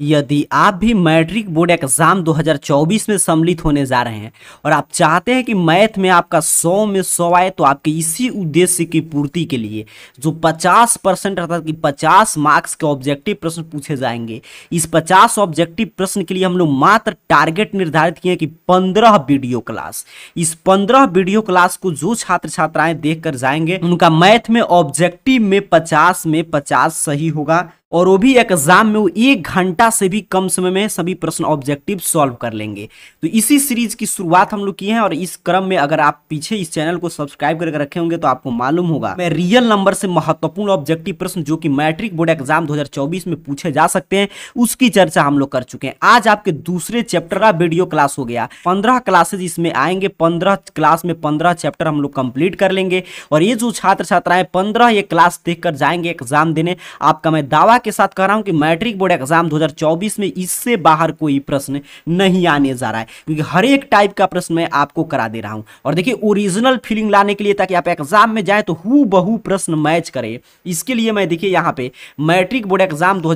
यदि आप भी मैट्रिक बोर्ड एग्जाम 2024 में सम्मिलित होने जा रहे हैं और आप चाहते हैं कि मैथ में आपका 100 में 100 आए तो आपके इसी उद्देश्य की पूर्ति के लिए जो 50 परसेंट अर्थात कि 50 मार्क्स के ऑब्जेक्टिव प्रश्न पूछे जाएंगे इस 50 ऑब्जेक्टिव प्रश्न के लिए हम लोग मात्र टारगेट निर्धारित किए कि पंद्रह वीडियो क्लास इस पंद्रह वीडियो क्लास को जो छात्र छात्राएं देख कर जाएंगे उनका मैथ में ऑब्जेक्टिव में पचास में पचास सही होगा और वो भी एग्जाम में वो एक घंटा से भी कम समय में सभी प्रश्न ऑब्जेक्टिव सॉल्व कर लेंगे तो इसी सीरीज की शुरुआत हम लोग की है और इस क्रम में अगर आप पीछे इस चैनल को सब्सक्राइब करके रखे होंगे तो आपको मालूम होगा मैं रियल नंबर से महत्वपूर्ण ऑब्जेक्टिव प्रश्न जो कि मैट्रिक बोर्ड एग्जाम दो में पूछे जा सकते हैं उसकी चर्चा हम लोग कर चुके हैं आज आपके दूसरे चैप्टर का वीडियो क्लास हो गया पंद्रह क्लासेज इसमें आएंगे पंद्रह क्लास में पंद्रह चैप्टर हम लोग कंप्लीट कर लेंगे और ये जो छात्र छात्राएं पंद्रह ये क्लास देख जाएंगे एग्जाम देने आपका मैं दावा के साथ कह रहा हूं कि मैट्रिक बोर्ड एग्जाम 2024 में इससे बाहर कोई प्रश्न नहीं आने जा रहा है क्योंकि हर एक टाइप का प्रश्न मैं आपको करा दे रहा हूं और देखिए ओरिजिनल फीलिंग लाने के लिए ताकि आप एग्जाम में जाए तो हु बहु प्रश्न मैच करे इसके लिए मैं देखिए यहां पर मैट्रिक बोर्ड एग्जाम दो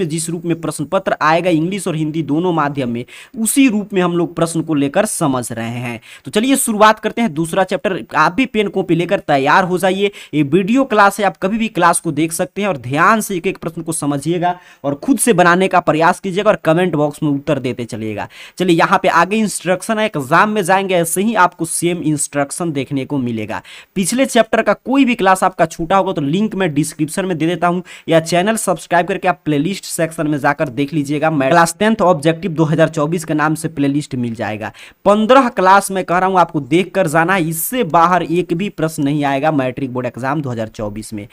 में जिस रूप में प्रश्न पत्र आएगा इंग्लिश और हिंदी दोनों माध्यम में उसी रूप में हम लोग प्रश्न को लेकर समझ रहे हैं तो चलिए शुरुआत करते हैं दूसरा चैप्टर आप भी पेन कॉपी लेकर तैयार हो जाइए ये वीडियो क्लास है आप कभी भी क्लास को देख सकते हैं और ध्यान से एक एक प्रश्न प्रश्न को समझिएगा और खुद से बनाने का प्रयास कीजिएगा और कमेंट बॉक्स में उत्तर देते चलिएगा चलिए यहाँ पे आगे इंस्ट्रक्शन है एग्जाम में जाएंगे ऐसे ही आपको सेम इंस्ट्रक्शन देखने को मिलेगा पिछले चैप्टर का कोई भी क्लास आपका छूटा होगा तो लिंक मैं डिस्क्रिप्शन में दे देता हूँ या चैनल सब्सक्राइब करके आप प्ले सेक्शन में जाकर देख लीजिएगा मैं क्लास टेंथ ऑब्जेक्टिव दो के नाम से प्ले मिल जाएगा पंद्रह क्लास में कह रहा हूँ आपको देख जाना इससे बाहर एक भी प्रश्न नहीं आएगा मैट्रिक बोर्ड एग्जाम 2024 में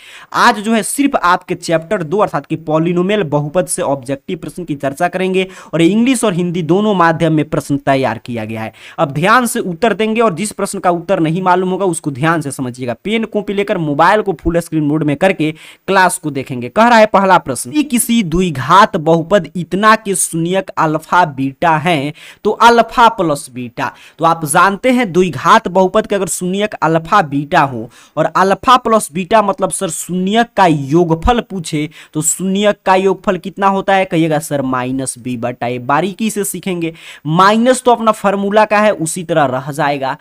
आज जो है सिर्फ आपके चैप्टर दो अर्थात कि पॉलिनोमेल बहुपद से ऑब्जेक्टिव प्रश्न की चर्चा करेंगे और इंग्लिश और हिंदी दोनों माध्यम में प्रश्न तैयार किया गया है अब ध्यान से उत्तर देंगे और जिस प्रश्न का उत्तर नहीं मालूम होगा उसको ध्यान से समझिएगा पेन कॉपी लेकर मोबाइल को फुल स्क्रीन मोड में करके क्लास को देखेंगे कह रहा है पहला प्रश्न किसी द्विघात बहुपद इतना के शून्यक अल्फा बीटा है तो अल्फा प्लस बीटा तो आप जानते हैं द्विघात बहुपद के अगर शून्यक अल्फा बीटा हो और अल्फा प्लस बीटा मतलब सर शून्यक का योगफल पूछे तो शून्य का योगफल कितना होता है कहिएगा सर माइनस बी ए बारीकी से सीखेंगे माइनस तो अपना फॉर्मूला का है उसी तरह रह जाएगा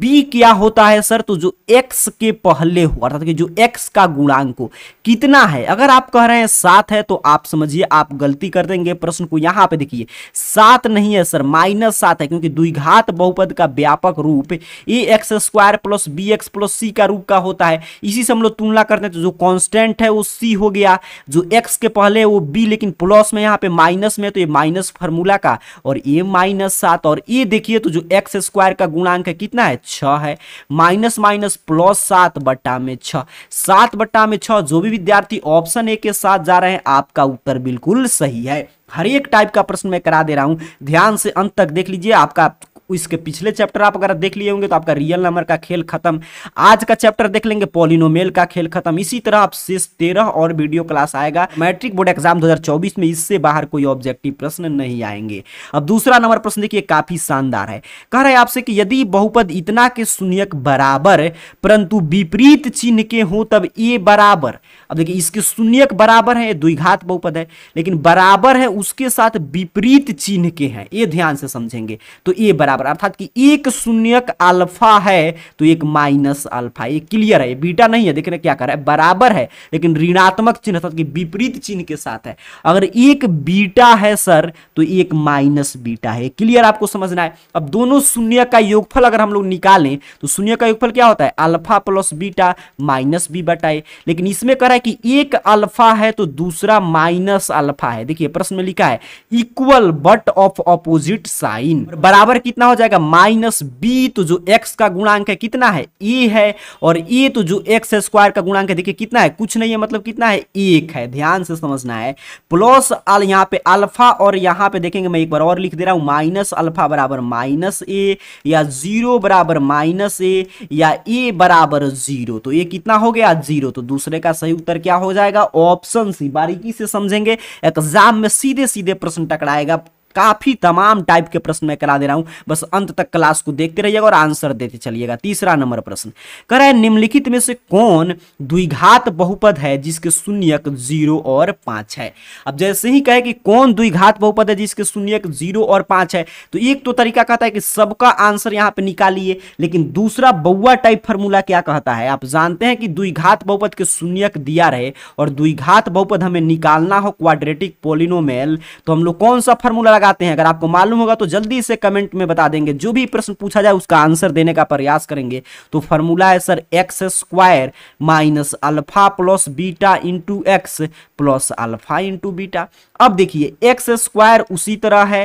बी क्या होता है सर तो जो एक्स के पहले हुआ अर्थात कि जो एक्स का गुणांक कितना है अगर आप कह रहे हैं सात है तो आप समझिए आप गलती कर देंगे प्रश्न को यहां पे देखिए सात नहीं है सर माइनस सात है क्योंकि द्विघात बहुपद का व्यापक रूप A X square plus B X plus C का रूप का होता है इसी से हम लोग तुलना करते हैं तो जो कॉन्स्टेंट है वो सी हो गया जो जो एक्स के पहले वो बी लेकिन प्लस में यहाँ पे माइनस में तो ये माइनस फार्मूला का और ये माइनस सात और ये देखिए तो जो एक्स स्क्वायर का गुणांक है कितना है छः है माइनस माइनस प्लस सात बट्टा में छः सात बट्टा में छः जो भी विद्यार्थी ऑप्शन ए के साथ जा रहे हैं आपका उत्तर बिल्कुल सही है हर एक टाइप का प्रश्न मैं करा दे रहा हूं ध्यान से अंत तक देख लीजिए आपका इसके पिछले चैप्टर आप अगर देख लिए होंगे तो आपका रियल नंबर का खेल खत्म आज का चैप्टर देख लेंगे पॉलिनोमेल का खेल खत्म इसी तरह आप शेष तेरह और वीडियो क्लास आएगा मैट्रिक बोर्ड एग्जाम 2024 में इससे बाहर कोई ऑब्जेक्टिव प्रश्न नहीं आएंगे अब दूसरा नंबर प्रश्न देखिए काफी शानदार है कह रहे आपसे कि यदि बहुपद इतना के शून्य बराबर परंतु विपरीत चिन्ह के हो तब ए बराबर अब देखिए इसके शून्यक बराबर है द्विघात बहुपद है लेकिन बराबर है उसके साथ विपरीत चिन्ह के हैं ये ध्यान से समझेंगे तो ए बराबर बराबर अर्थात कि एक शून्य अल्फा है तो एक माइनस अल्फा ये क्लियर है बीटा नहीं है देखने क्या कर रहा है बराबर है लेकिन ऋणात्मक चिन्ह अर्थात कि विपरीत चिन्ह के साथ है अगर एक बीटा है सर तो एक माइनस बीटा है क्लियर आपको समझना है अब दोनों शून्य का योगफल अगर हम लोग निकालें तो शून्य का योगफल क्या होता है alpha plus beta minus B बटा लेकिन इसमें कह रहा है कि एक अल्फा है तो दूसरा माइनस अल्फा है देखिए प्रश्न में लिखा है equal but of opposite sign बराबर कितना कितना हो जाएगा माइनस बी तो जो एक्स का गुणांक है कितना है ए है और ए तो जो एक्स स्क्वायर का गुणांक है देखिए कितना है कुछ नहीं है मतलब कितना है एक है ध्यान से समझना है प्लस अल यहाँ पे अल्फा और यहाँ पे देखेंगे मैं एक बार और लिख दे रहा हूँ माइनस अल्फा बराबर माइनस ए या जीरो बराबर माइनस ए या ए बराबर जीरो तो ये कितना हो गया जीरो तो दूसरे का सही उत्तर क्या हो जाएगा ऑप्शन सी बारीकी से समझेंगे एग्जाम में सीधे सीधे प्रश्न टकराएगा काफी तमाम टाइप के प्रश्न मैं करा दे रहा हूं बस अंत तक क्लास को देखते रहिएगा और आंसर देते चलिएगा तीसरा नंबर प्रश्न कर है निम्नलिखित में से कौन द्विघात बहुपद है जिसके शून्यक जीरो और पांच है अब जैसे ही कहे कि कौन द्विघात बहुपद है जिसके शून्यक जीरो और पांच है तो एक तो तरीका कहता है कि सबका आंसर यहां पर निकालिए लेकिन दूसरा बउआ टाइप फॉर्मूला क्या कहता है आप जानते हैं कि द्विघात बहुपद के शून्यक दिया रहे और द्विघात बहुपद हमें निकालना हो क्वाड्रेटिक पोलिनोमेल तो हम लोग कौन सा फॉर्मूला लगाते हैं अगर आपको मालूम होगा तो जल्दी से कमेंट में बता देंगे जो भी प्रश्न पूछा जाए उसका आंसर देने का प्रयास करेंगे तो फॉर्मूला है sir X square minus alpha plus beta into X plus alpha into beta अब देखिए एक्स स्क्वायर उसी तरह है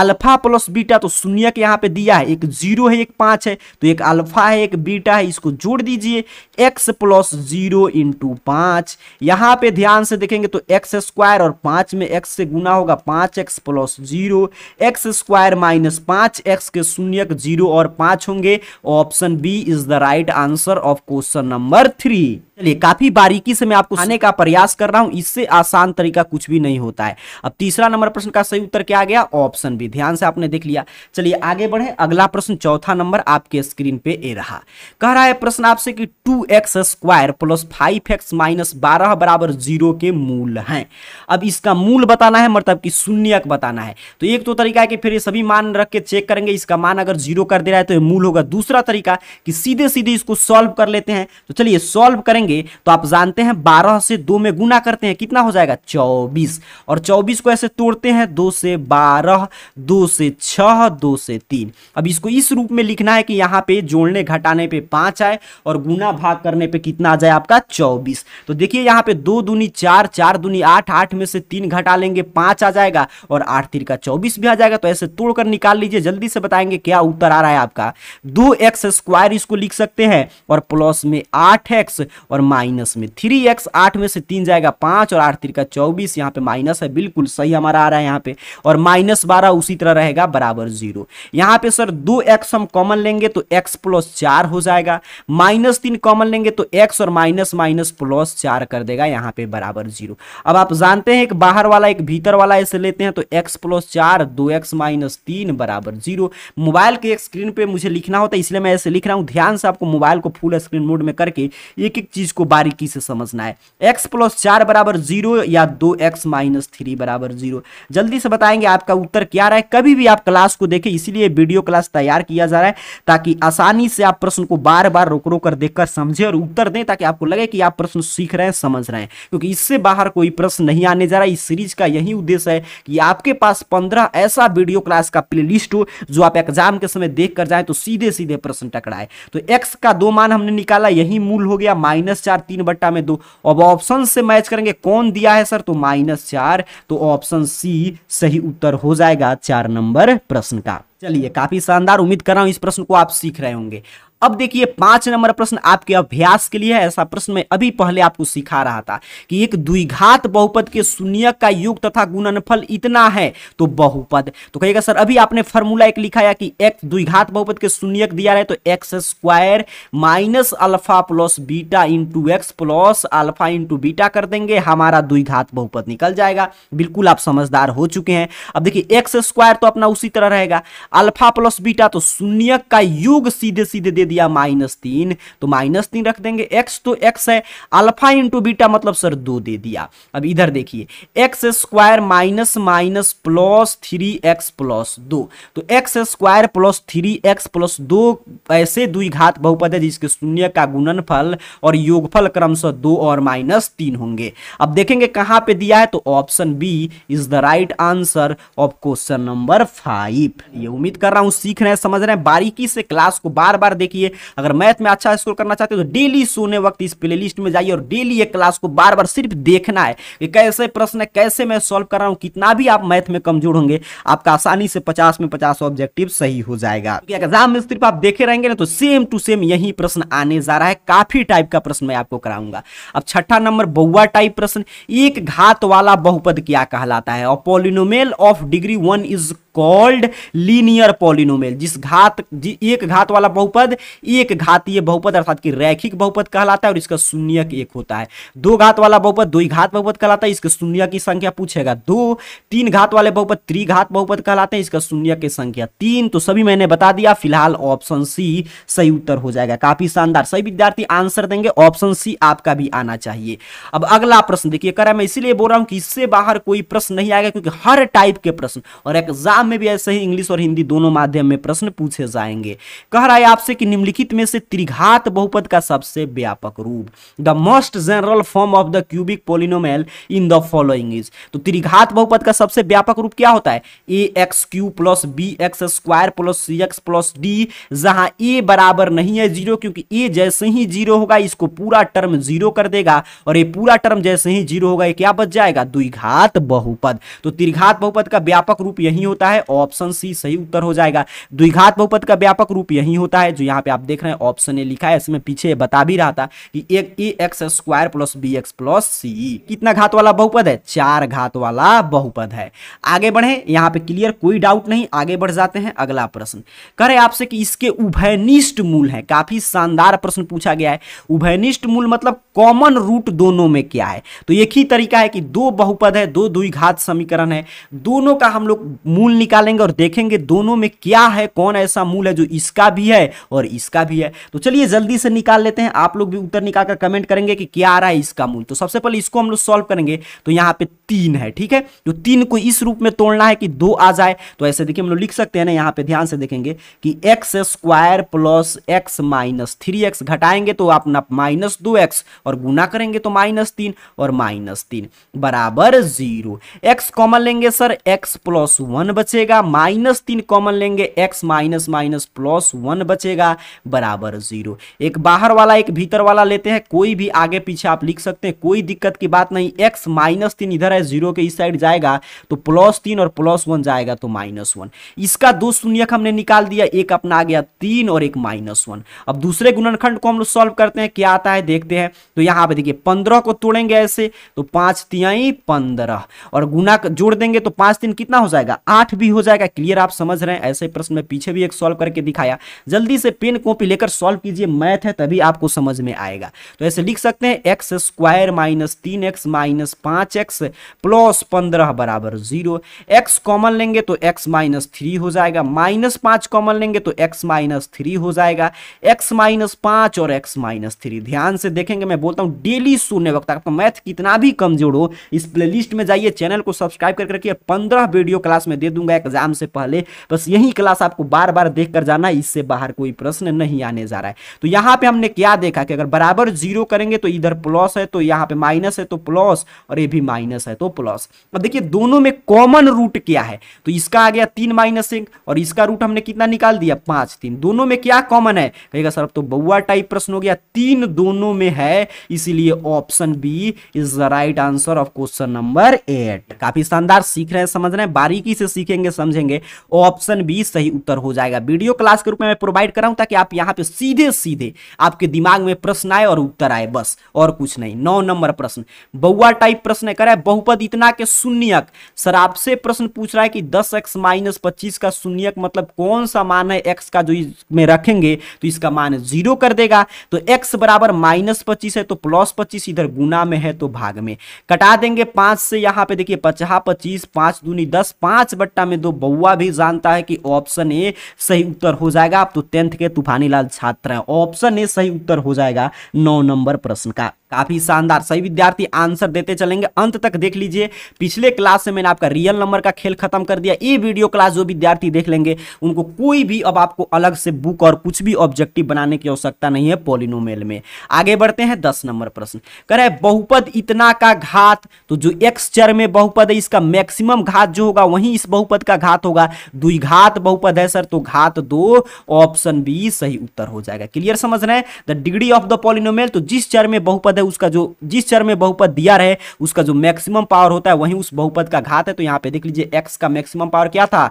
अल्फा प्लस बीटा तो शून्य के यहाँ पे दिया है एक जीरो है एक पाँच है तो एक अल्फा है एक बीटा है इसको जोड़ दीजिए एक्स प्लस जीरो इंटू पाँच यहाँ पे ध्यान से देखेंगे तो एक्स स्क्वायर और पाँच में एक्स से गुना होगा पाँच X plus zero X square minus पाँच एक्स के शून्य जीरो और पाँच होंगे option B is the right answer of question number three चलिए काफी बारीकी से मैं आपको आने का प्रयास कर रहा हूँ इस इससे आसान तरीका कुछ भी नहीं होता है अब तीसरा नंबर प्रश्न का सही उत्तर क्या आ गया ऑप्शन भी ध्यान से आपने देख लिया चलिए आगे बढ़े अगला प्रश्न चौथा नंबर आपके स्क्रीन पे ए रहा कह रहा है प्रश्न आपसे कि two X square plus five X minus बारह बराबर जीरो के मूल हैं अब इसका मूल बताना है मतलब कि शून्य बताना है तो एक तो तरीका है कि फिर ये सभी मान रख के चेक करेंगे इसका मान अगर जीरो कर दे रहा है तो मूल होगा दूसरा तरीका कि सीधे सीधे इसको सॉल्व कर लेते हैं तो चलिए सॉल्व करेंगे तो आप जानते हैं बारह से दो में गुना करते हैं कि कितना हो जाएगा चौबीस और चौबीस को ऐसे तोड़ते हैं दो से बारह दो से छह दो से तीन अब इसको इस रूप में लिखना है कि यहाँ पे जोड़ने घटाने पे पांच आए और गुना भाग करने पे कितना आ जाए आपका चौबीस तो देखिए यहाँ पे दो दूनी चार चार दूनी आठ आठ में से तीन घटा लेंगे पांच आ जाएगा और आठ तीर का चौबीस भी आ जाएगा तो ऐसे तोड़कर निकाल लीजिए जल्दी से बताएंगे क्या उत्तर आ रहा है आपका दो इसको लिख सकते हैं और प्लस में आठ और माइनस में थ्री एक्स में से तीन जाएगा पांच और आठ तिरका चौबीस यहाँ पे माइनस है बिल्कुल सही हमारा आ रहा है यहाँ पे और माइनस बारह उसी तरह रहेगा बराबर जीरो यहाँ पे सर दो एक्स हम कॉमन लेंगे तो एक्स प्लस चार हो जाएगा माइनस तीन कॉमन लेंगे तो एक्स और माइनस माइनस प्लस चार कर देगा यहाँ पे बराबर जीरो अब आप जानते हैं एक बाहर वाला एक भीतर वाला ऐसे लेते हैं तो एक्स प्लस चार दो एक्स माइनस तीन बराबर जीरो मोबाइल के एक स्क्रीन पे मुझे लिखना होता है इसलिए मैं ऐसे लिख रहा हूँ ध्यान से आपको मोबाइल को फुल स्क्रीन मोड में करके एक एक चीज को बारीकी से समझना है एक्स प्लस चार बराबर जीरो या दो एक्स माइनस थ्री बराबर जीरो जल्दी से बताएंगे आपका उत्तर क्या रहा है कभी भी आप क्लास को देखें इसीलिए वीडियो क्लास तैयार किया जा रहा है ताकि आसानी से आप प्रश्न को बार बार रोक रोक कर देखकर समझें और उत्तर दें ताकि आपको लगे कि आप प्रश्न सीख रहे हैं समझ रहे हैं क्योंकि इससे बाहर कोई प्रश्न नहीं आने जा रहा इस सीरीज का यही उद्देश्य है कि आपके पास पंद्रह ऐसा वीडियो क्लास का प्ले हो जो आप एग्जाम के समय देख कर तो सीधे सीधे प्रश्न टकराए तो एक्स का दो मान हमने निकाला यही मूल हो गया माइनस चार तीन बट्टा में दो अब ऑप्शन से मैच करेंगे कौन कौन दिया है सर तो माइनस चार तो ऑप्शन सी सही उत्तर हो जाएगा चार नंबर प्रश्न का चलिए काफी शानदार उम्मीद कर रहा हूं इस प्रश्न को आप सीख रहे होंगे अब देखिए पांच नंबर प्रश्न आपके अभ्यास के लिए है ऐसा प्रश्न मैं अभी पहले आपको सिखा रहा था कि एक द्विघात बहुपद के शून्य का योग तथा गुणनफल इतना है तो बहुपद तो कहेगा सर अभी आपने फॉर्मूला एक लिखा है कि एक द्विघात बहुपद के शून्य दिया रहे तो X square minus alpha plus beta into X plus alpha into beta कर देंगे हमारा द्विघात बहुपद निकल जाएगा बिल्कुल आप समझदार हो चुके हैं अब देखिए एक्स स्क्वायर तो अपना उसी तरह रहेगा अल्फा प्लस बीटा तो शून्य का योग सीधे सीधे दे दिया दिया माइनस तीन तो माइनस तीन रख देंगे एक्स तो एक्स है अल्फा इंटू बीटा मतलब सर दो दे दिया अब इधर देखिए X square minus minus plus three X plus दो तो X square plus three X plus दो ऐसे दुई घात बहुपद है जिसके शून्य का गुणनफल और योगफल क्रमशः दो और माइनस तीन होंगे अब देखेंगे कहाँ पे दिया है तो option B is the right answer of question number five ये उम्मीद कर रहा हूँ सीख रहे हैं समझ रहे हैं बारीकी से क्लास को बार बार देखिए देखिए अगर मैथ में अच्छा स्कोर करना चाहते हो तो डेली सोने वक्त इस प्ले में जाइए और डेली एक क्लास को बार बार सिर्फ देखना है कि कैसे प्रश्न है कैसे मैं सॉल्व कर रहा हूँ कितना भी आप मैथ में कमजोर होंगे आपका आसानी से पचास में पचास ऑब्जेक्टिव सही हो जाएगा एग्जाम में सिर्फ आप देखे रहेंगे ना तो सेम टू सेम यही प्रश्न आने जा रहा है काफी टाइप का प्रश्न मैं आपको कराऊंगा अब छठा नंबर बहुआ टाइप प्रश्न एक घात वाला बहुपद क्या कहलाता है और polynomial of degree one is called linear polynomial जिस घात जि, एक घात वाला बहुपद एक घातीय बहुपद अर्थात कि रैखिक बहुपद कहलाता है और इसका शून्य एक होता है दो घात वाला बहुपद दो घात बहुपद कहलाता है इसका शून्य की संख्या पूछेगा दो तीन घात वाले बहुपद त्रिघात बहुपद कहलाते हैं इसका शून्य की संख्या तीन तो सभी मैंने बता दिया फिलहाल ऑप्शन सी सही उत्तर हो जाएगा काफी शानदार सही विद्यार्थी आंसर देंगे ऑप्शन सी आपका भी आना चाहिए अब अगला प्रश्न देखिए कर मैं इसीलिए बोल रहा हूं कि इससे बाहर कोई प्रश्न नहीं आएगा क्योंकि हर टाइप के प्रश्न और एग्जाम में भी ऐसे ही इंग्लिश और हिंदी दोनों माध्यम में प्रश्न पूछे जाएंगे कह रहा है आपसे कि निम्नलिखित में से त्रिघात बहुपद का सबसे व्यापक रूप the most general form of the cubic polynomial in the following is तो त्रिघात बहुपद का सबसे व्यापक रूप क्या होता है A X Q plus B X square plus C X plus D जहां ए बराबर नहीं है जीरो क्योंकि ए जैसे ही जीरो होगा इसको पूरा टर्म जीरो कर देगा और ये पूरा टर्म जैसे ही जीरो होगा ये क्या बच जाएगा द्विघात बहुपद तो त्रिघात बहुपद का व्यापक रूप यही होता है ऑप्शन सी सही उत्तर हो जाएगा द्विघात बहुपद का व्यापक रूप यही होता है जो यहाँ पे आप देख रहे हैं ऑप्शन ये लिखा है इसमें पीछे बता भी रहा था कि एक A X square plus B X plus C कितना घात वाला बहुपद है चार घात वाला बहुपद है आगे बढ़े यहाँ पे क्लियर कोई डाउट नहीं आगे बढ़ जाते हैं अगला प्रश्न करे आपसे कि इसके उभयनिष्ठ मूल है काफी शानदार प्रश्न पूछा गया है उभयनिष्ठ मूल मतलब कॉमन रूट दोनों में क्या है तो एक ही तरीका है कि दो बहुपद है दो दुई घात समीकरण है दोनों का हम लोग मूल निकालेंगे और देखेंगे दोनों में क्या है कौन ऐसा मूल है जो इसका भी है और इसका भी है तो चलिए जल्दी से निकाल लेते हैं आप लोग भी उत्तर निकाल कर कमेंट करेंगे कि क्या आ रहा है इसका मूल तो सबसे पहले इसको हम लोग सॉल्व करेंगे तो यहाँ पे तीन है ठीक है जो तीन को इस रूप में तोड़ना है कि दो आ जाए तो ऐसे देखिए हम लोग लिख सकते हैं ना यहाँ पे ध्यान से देखेंगे कि X square plus X minus three X घटाएंगे तो अपना माइनस दो एक्स और गुना करेंगे तो माइनस तीन और माइनस तीन बराबर जीरो एक्स कॉमन लेंगे सर एक्स प्लस वन बचेगा माइनस तीन कॉमन लेंगे X minus minus plus one बचेगा बराबर जीरो एक बाहर वाला एक भीतर वाला लेते हैं कोई भी आगे पीछे आप लिख सकते हैं कोई दिक्कत की बात नहीं एक्स माइनस तीन इधर है जीरो के इस साइड जाएगा तो प्लस तीन और प्लस वन जाएगा तो माइनस वन इसका दो शून्य हमने निकाल दिया एक अपना आ गया तीन और एक माइनस वन अब दूसरे गुणनखंड को हम लोग सॉल्व करते हैं क्या आता है देखते हैं तो यहाँ पे देखिए पंद्रह को तोड़ेंगे ऐसे तो पांच तियाई पंद्रह और गुना जोड़ देंगे तो पांच तीन कितना हो जाएगा आठ भी हो जाएगा क्लियर आप समझ रहे हैं ऐसे प्रश्न में पीछे भी एक सॉल्व करके दिखाया जल्दी से पेन पेन कॉपी लेकर सॉल्व कीजिए मैथ है तभी आपको समझ में आएगा तो ऐसे लिख सकते हैं एक्स स्क्वायर माइनस तीन एक्स माइनस पांच एक्स प्लस पंद्रह बराबर जीरो एक्स कॉमन लेंगे तो एक्स माइनस थ्री हो जाएगा माइनस पांच कॉमन लेंगे तो एक्स माइनस थ्री हो जाएगा एक्स माइनस पांच और एक्स माइनस थ्री ध्यान से देखेंगे मैं बोलता हूँ डेली सुनने वक्त आपका मैथ कितना भी कमजोर हो इस प्लेलिस्ट में जाइए चैनल को सब्सक्राइब करके रखिए पंद्रह वीडियो क्लास में दे दूंगा एग्जाम से पहले बस यही क्लास आपको बार बार देख कर जाना इससे बाहर कोई प्रश्न प्रश्न नहीं आने जा रहा है तो यहां पे हमने क्या देखा कि अगर बराबर जीरो करेंगे तो इधर प्लस है तो यहां पे माइनस है तो प्लस और ये भी माइनस है तो प्लस अब देखिए दोनों में कॉमन रूट क्या है तो इसका आ गया तीन माइनस एक और इसका रूट हमने कितना निकाल दिया पांच तीन दोनों में क्या कॉमन है कहेगा सर अब तो बउआ टाइप प्रश्न हो गया तीन दोनों में है इसीलिए option B is the right answer of question number eight काफी शानदार सीख रहे हैं समझ रहे हैं बारीकी से सीखेंगे समझेंगे ऑप्शन बी सही उत्तर हो जाएगा वीडियो क्लास के रूप में प्रोवाइड कर रहा हूं कि आप यहाँ पे सीधे सीधे आपके दिमाग में प्रश्न आए और उत्तर आए बस और कुछ नहीं नौ नंबर प्रश्न बउआ टाइप प्रश्न कर रहा है बहुपद इतना के शून्यक सर आपसे प्रश्न पूछ रहा है कि दस एक्स माइनस पच्चीस का शून्यक मतलब कौन सा मान है एक्स का जो इसमें रखेंगे तो इसका मान जीरो कर देगा तो एक्स बराबर माइनस पच्चीस है तो प्लस पच्चीस इधर गुना में है तो भाग में कटा देंगे पांच से यहाँ पे देखिए पचहा पच्चीस पांच दूनी दस पांच बट्टा में दो बउआ भी जानता है कि ऑप्शन ए सही उत्तर हो जाएगा आप तो टेंथ के तूफानी लाल छात्र है ऑप्शन ए सही उत्तर हो जाएगा नौ नंबर प्रश्न का काफ़ी शानदार सही विद्यार्थी आंसर देते चलेंगे अंत तक देख लीजिए पिछले क्लास से मैंने आपका रियल नंबर का खेल खत्म कर दिया ये वीडियो क्लास जो विद्यार्थी देख लेंगे उनको कोई भी अब आपको अलग से बुक और कुछ भी ऑब्जेक्टिव बनाने की आवश्यकता नहीं है पोलिनोमेल में आगे बढ़ते हैं दस नंबर प्रश्न करे बहुपद इतना का घात तो जो एक्स चर में बहुपद है इसका मैक्सिमम घात जो होगा वही इस बहुपद का घात होगा द्विघात बहुपद है सर तो घात दो ऑप्शन बी सही उत्तर हो जाएगा क्लियर समझ रहे हैं the degree of the polynomial तो जिस चर में बहुपद बहुपद है उसका जो जिस चर में बहुपद दिया रहे उसका जो मैक्सिमम पावर होता है वहीं उस बहुपद का घात है तो यहाँ पे देख लीजिए एक्स का मैक्सिमम पावर क्या था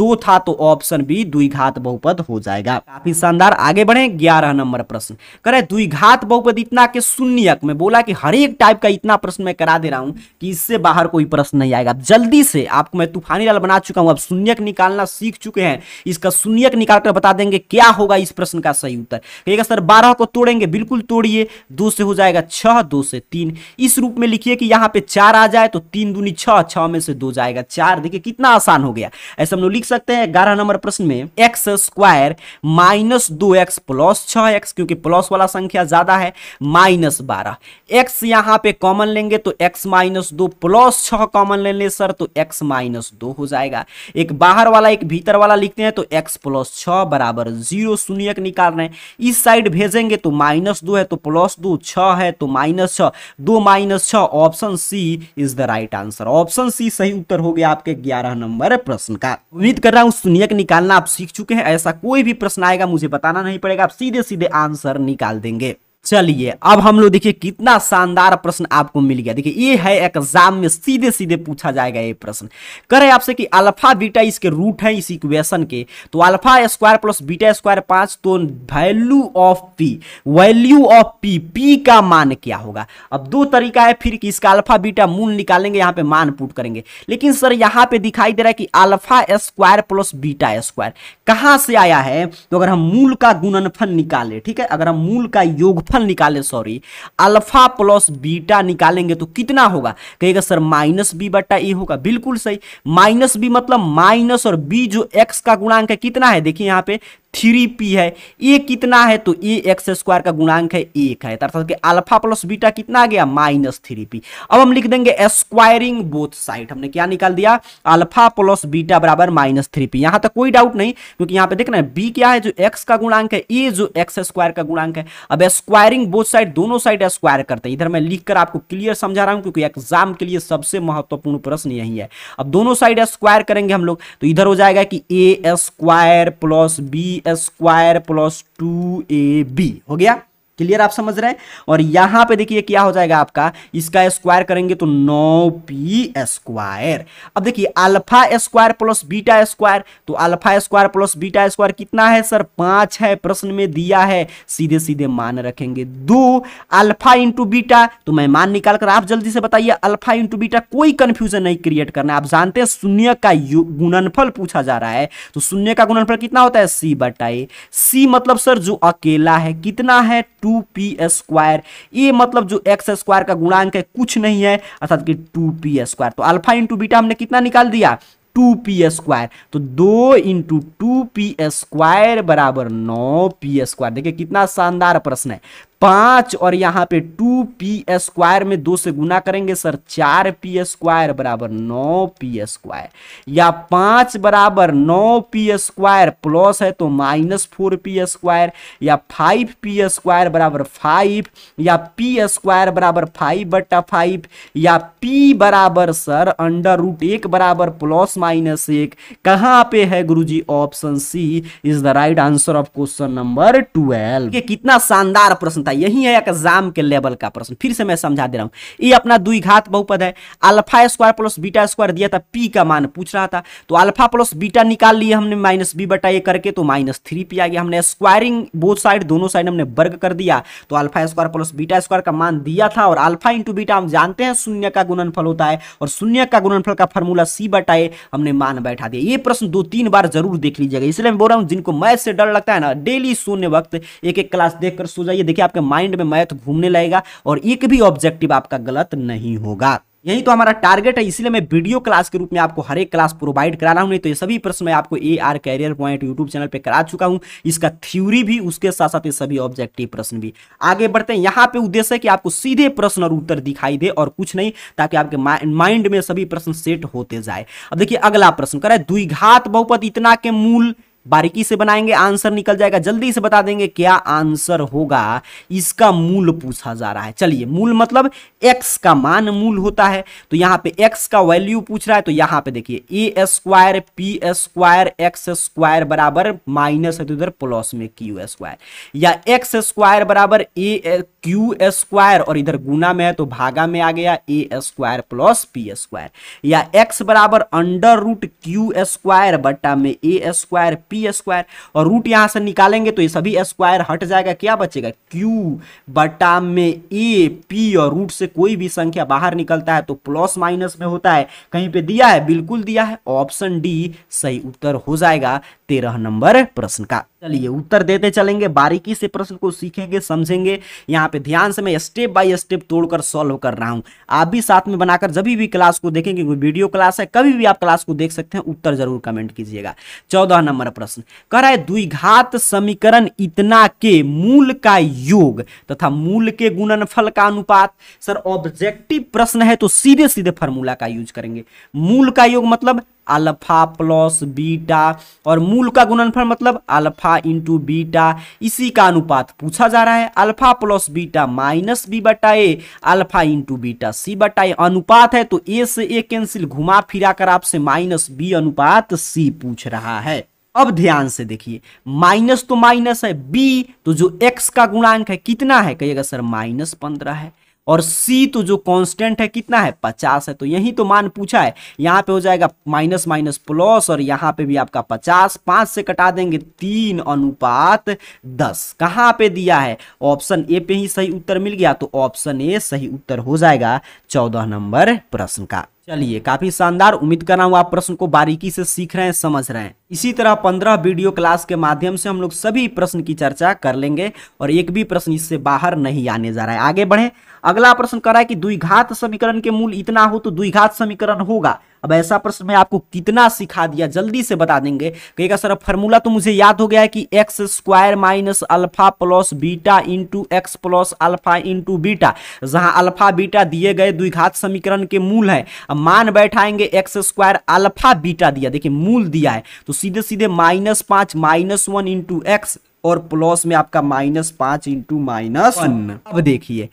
दो था तो ऑप्शन बी दुई घात बहुपद हो जाएगा काफी शानदार आगे बढ़े ग्यारह नंबर प्रश्न करे दुई घात बहुपद इतना के शून्य में बोला कि हर एक टाइप का इतना प्रश्न मैं करा दे रहा हूँ कि इससे बाहर कोई प्रश्न नहीं आएगा जल्दी से आपको मैं तूफानी लाल बना चुका हूँ अब शून्य निकालना सीख चुके हैं इसका शून्यक निकालकर बता देंगे क्या होगा इस प्रश्न का सही उत्तर कहिएगा सर बारह को तोड़ेंगे बिल्कुल तोड़िए दो से हो जाएगा छह दो से तीन इस रूप में लिखिए कि यहाँ पे चार आ जाए तो तीन दूनी छह छह में से दो जाएगा चार देखिए कितना आसान हो गया ऐसे हम लोग लिख सकते हैं ग्यारह नंबर प्रश्न में एक्स स्क्वायर माइनस दो एक्स प्लस छह एक्स क्योंकि प्लस वाला संख्या ज्यादा है माइनस बारह एक्स यहाँ पे कॉमन लेंगे तो एक्स माइनस दो प्लस छह कॉमन ले लें सर तो एक्स माइनस दो हो जाएगा एक बाहर वाला एक भीतर वाला लिखते हैं तो एक्स प्लस छह बराबर जीरो शून्य निकाल रहे हैं इस साइड भेजेंगे तो माइनस दो है तो प्लस दो छह है तो तो माइनस छ दो माइनस छ option C is the right answer option C सही उत्तर हो गया आपके ग्यारह नंबर प्रश्न का उम्मीद कर रहा हूं सुनिए निकालना आप सीख चुके हैं ऐसा कोई भी प्रश्न आएगा मुझे बताना नहीं पड़ेगा आप सीधे सीधे आंसर निकाल देंगे चलिए अब हम लोग देखिए कितना शानदार प्रश्न आपको मिल गया देखिए ये है एग्जाम में सीधे सीधे पूछा जाएगा ये प्रश्न करें आपसे कि अल्फा बीटा इसके रूट है इस इक्वेशन के तो alpha square plus beta square पांच तो value of P value of P P का मान क्या होगा अब दो तरीका है फिर कि इसका अल्फा बीटा मूल निकालेंगे यहाँ पे मान पुट करेंगे लेकिन सर यहाँ पे दिखाई दे रहा है कि alpha square plus beta square कहाँ से आया है तो अगर हम मूल का गुणनफल निकाले ठीक है अगर हम मूल का योग गुणनफल निकाले सॉरी अल्फा प्लस बीटा निकालेंगे तो कितना होगा कहेगा सर माइनस बी बट्टा ए होगा बिल्कुल सही माइनस बी मतलब माइनस और बी जो एक्स का गुणांक है कितना है देखिए यहाँ पे थ्री पी है ए कितना है तो ए एक्स स्क्वायर का गुणांक है एक है तो अर्थात कि अल्फा प्लस बीटा कितना आ गया माइनस थ्री पी अब हम लिख देंगे स्क्वायरिंग बोथ साइड हमने क्या निकाल दिया अल्फा प्लस बीटा बराबर माइनस थ्री पी यहाँ तक कोई डाउट नहीं क्योंकि यहाँ पे देखना है बी क्या है जो एक्स का गुणांक है ए जो एक्स स्क्वायर का गुणांक है अब स्क्वायरिंग बोथ साइड दोनों साइड स्क्वायर करते हैं इधर मैं लिख कर आपको क्लियर समझा रहा हूँ क्योंकि एग्जाम के लिए सबसे महत्वपूर्ण प्रश्न यही है अब दोनों साइड स्क्वायर करेंगे हम लोग तो इधर हो जाएगा कि A square plus B square plus two A B हो गया क्लियर आप समझ रहे हैं और यहां पे देखिए क्या हो जाएगा आपका इसका स्क्वायर करेंगे तो नौ पी स्क्वायर अब देखिए alpha square plus beta square तो alpha square plus beta square कितना है सर पांच है प्रश्न में दिया है सीधे सीधे मान रखेंगे दो अल्फा इंटू बीटा तो मैं मान निकाल कर आप जल्दी से बताइए अल्फा इंटू बीटा कोई कंफ्यूजन नहीं क्रिएट करना आप जानते हैं शून्य का गुणनफल पूछा जा रहा है तो शून्य का गुणनफल कितना होता है सी बटाई सी मतलब सर जो अकेला है कितना है टू पी स्क्वायर ये मतलब जो एक्स स्क्वायर का गुणांक है कुछ नहीं है अर्थात कि टू पी स्क्वायर तो अल्फा इंटू बीटा हमने कितना निकाल दिया टू पी स्क्वायर तो दो इंटू टू पी स्क्वायर बराबर नौ पी स्क्वायर देखिए कितना शानदार प्रश्न है पांच और यहाँ पे टू पी स्क्वायर में दो से गुना करेंगे सर चार पी स्क्वायर बराबर नौ पी स्क्वायर या पांच बराबर नौ पी स्क्वायर प्लस है तो माइनस फोर पी स्क्वायर या फाइव पी स्क्वायर बराबर फाइव या पी स्क्वायर बराबर फाइव बट्टा फाइव या पी बराबर सर अंडर रूट एक बराबर प्लस माइनस एक कहां पे है जी option C is the right answer of question number twelve कितना शानदार प्रश्न बनता है यही है एग्जाम के लेवल का प्रश्न फिर से मैं समझा दे रहा हूँ ये अपना द्विघात बहुपद है alpha square plus beta square दिया था पी का मान पूछ रहा था तो अल्फा प्लस बीटा निकाल लिए हमने माइनस बी बटा ए करके तो माइनस थ्री पी आ गया हमने स्क्वायरिंग बोथ साइड दोनों साइड हमने वर्ग कर दिया तो alpha square plus beta square का मान दिया था और अल्फा इंटू बीटा हम जानते हैं शून्य का गुणनफल होता है और शून्य का गुणनफल का फॉर्मूला सी बटा ए हमने मान बैठा दिया ये प्रश्न दो तीन बार जरूर देख लीजिएगा इसलिए मैं बोल रहा हूँ जिनको मैथ से डर लगता है ना डेली शून्य वक्त एक एक क्लास देखकर सो जाइए देखिए आप आपके माइंड में मैथ घूमने लगेगा और एक भी ऑब्जेक्टिव आपका गलत नहीं होगा यही तो हमारा टारगेट है इसलिए मैं वीडियो क्लास के रूप में आपको हर एक क्लास प्रोवाइड करा रहा हूँ नहीं तो ये सभी प्रश्न मैं आपको A R career point YouTube channel पे करा चुका हूँ इसका थ्योरी भी उसके साथ साथ ये सभी ऑब्जेक्टिव प्रश्न भी आगे बढ़ते हैं यहाँ पे उद्देश्य है कि आपको सीधे प्रश्न और उत्तर दिखाई दे और कुछ नहीं ताकि आपके माइंड में सभी प्रश्न सेट होते जाए अब देखिए अगला प्रश्न करें द्विघात बहुपत इतना के मूल बारीकी से बनाएंगे आंसर निकल जाएगा जल्दी से बता देंगे क्या आंसर होगा इसका मूल पूछा जा रहा है चलिए मूल मतलब x का मान मूल होता है तो यहाँ पे x का वैल्यू पूछ रहा है तो यहाँ पे देखिए A square P square X square बराबर माइनस है तो इधर प्लस में क्यू स्क्वायर या एक्स स्क्वायर बराबर ए क्यू स्क्वायर और इधर गुना में है तो भागा में आ गया A square plus P square या एक्स बराबर अंडर रूट क्यू स्क्वायर बट्टा में ए स्क्वायर पी स्क्वायर और रूट यहां से निकालेंगे तो ये सभी स्क्वायर हट जाएगा क्या बचेगा क्यू बटा में ए पी और रूट से कोई भी संख्या बाहर निकलता है तो प्लस माइनस में होता है कहीं पे दिया है बिल्कुल दिया है ऑप्शन डी सही उत्तर हो जाएगा तेरह नंबर प्रश्न का चलिए उत्तर देते चलेंगे बारीकी से प्रश्न को सीखेंगे समझेंगे यहाँ पे ध्यान से मैं स्टेप बाय स्टेप तोड़कर सॉल्व कर रहा हूँ आप भी साथ में बनाकर जब भी क्लास को देखेंगे वीडियो क्लास है कभी भी आप क्लास को देख सकते हैं उत्तर जरूर कमेंट कीजिएगा चौदह नंबर प्रश्न कह रहा है द्विघात समीकरण इतना के मूल का योग तथा मूल के गुणनफल का अनुपात सर ऑब्जेक्टिव प्रश्न है तो सीधे सीधे फॉर्मूला का यूज करेंगे मूल का योग मतलब अल्फा प्लस बीटा और मूल का गुणनफल मतलब अल्फा इंटू बीटा इसी का अनुपात पूछा जा रहा है alpha plus beta minus B बटा A alpha into beta C बटा ए अनुपात है तो ए से ए कैंसिल घुमा फिरा कर आपसे माइनस बी अनुपात सी पूछ रहा है अब ध्यान से देखिए माइनस तो माइनस है बी तो जो एक्स का गुणांक है कितना है कहिएगा सर माइनस पंद्रह है और c तो जो कांस्टेंट है कितना है पचास है तो यही तो मान पूछा है यहाँ पे हो जाएगा माइनस माइनस प्लस और यहाँ पे भी आपका पचास पांच से कटा देंगे तीन अनुपात दस कहाँ पे दिया है ऑप्शन ए पे ही सही उत्तर मिल गया तो ऑप्शन ए सही उत्तर हो जाएगा चौदह नंबर प्रश्न का चलिए काफी शानदार उम्मीद कर रहा हूँ आप प्रश्न को बारीकी से सीख रहे हैं समझ रहे हैं इसी तरह पंद्रह वीडियो क्लास के माध्यम से हम लोग सभी प्रश्न की चर्चा कर लेंगे और एक भी प्रश्न इससे बाहर नहीं आने जा रहा है आगे बढ़े अगला प्रश्न कर रहा है कि द्विघात समीकरण के मूल इतना हो तो द्विघात समीकरण होगा अब ऐसा प्रश्न में आपको कितना सिखा दिया जल्दी से बता देंगे कहेगा सर अब फॉर्मूला तो मुझे याद हो गया है कि X square minus alpha plus beta into X plus alpha into beta जहां अल्फा बीटा दिए गए द्विघात समीकरण के मूल है अब मान बैठाएंगे एक्स स्क्वायर अल्फा बीटा दिया देखिए मूल दिया है तो सीधे सीधे माइनस पांच माइनस वन इंटू एक्स और प्लस में आपका माइनस पांच इंटू माइनस अब देखिए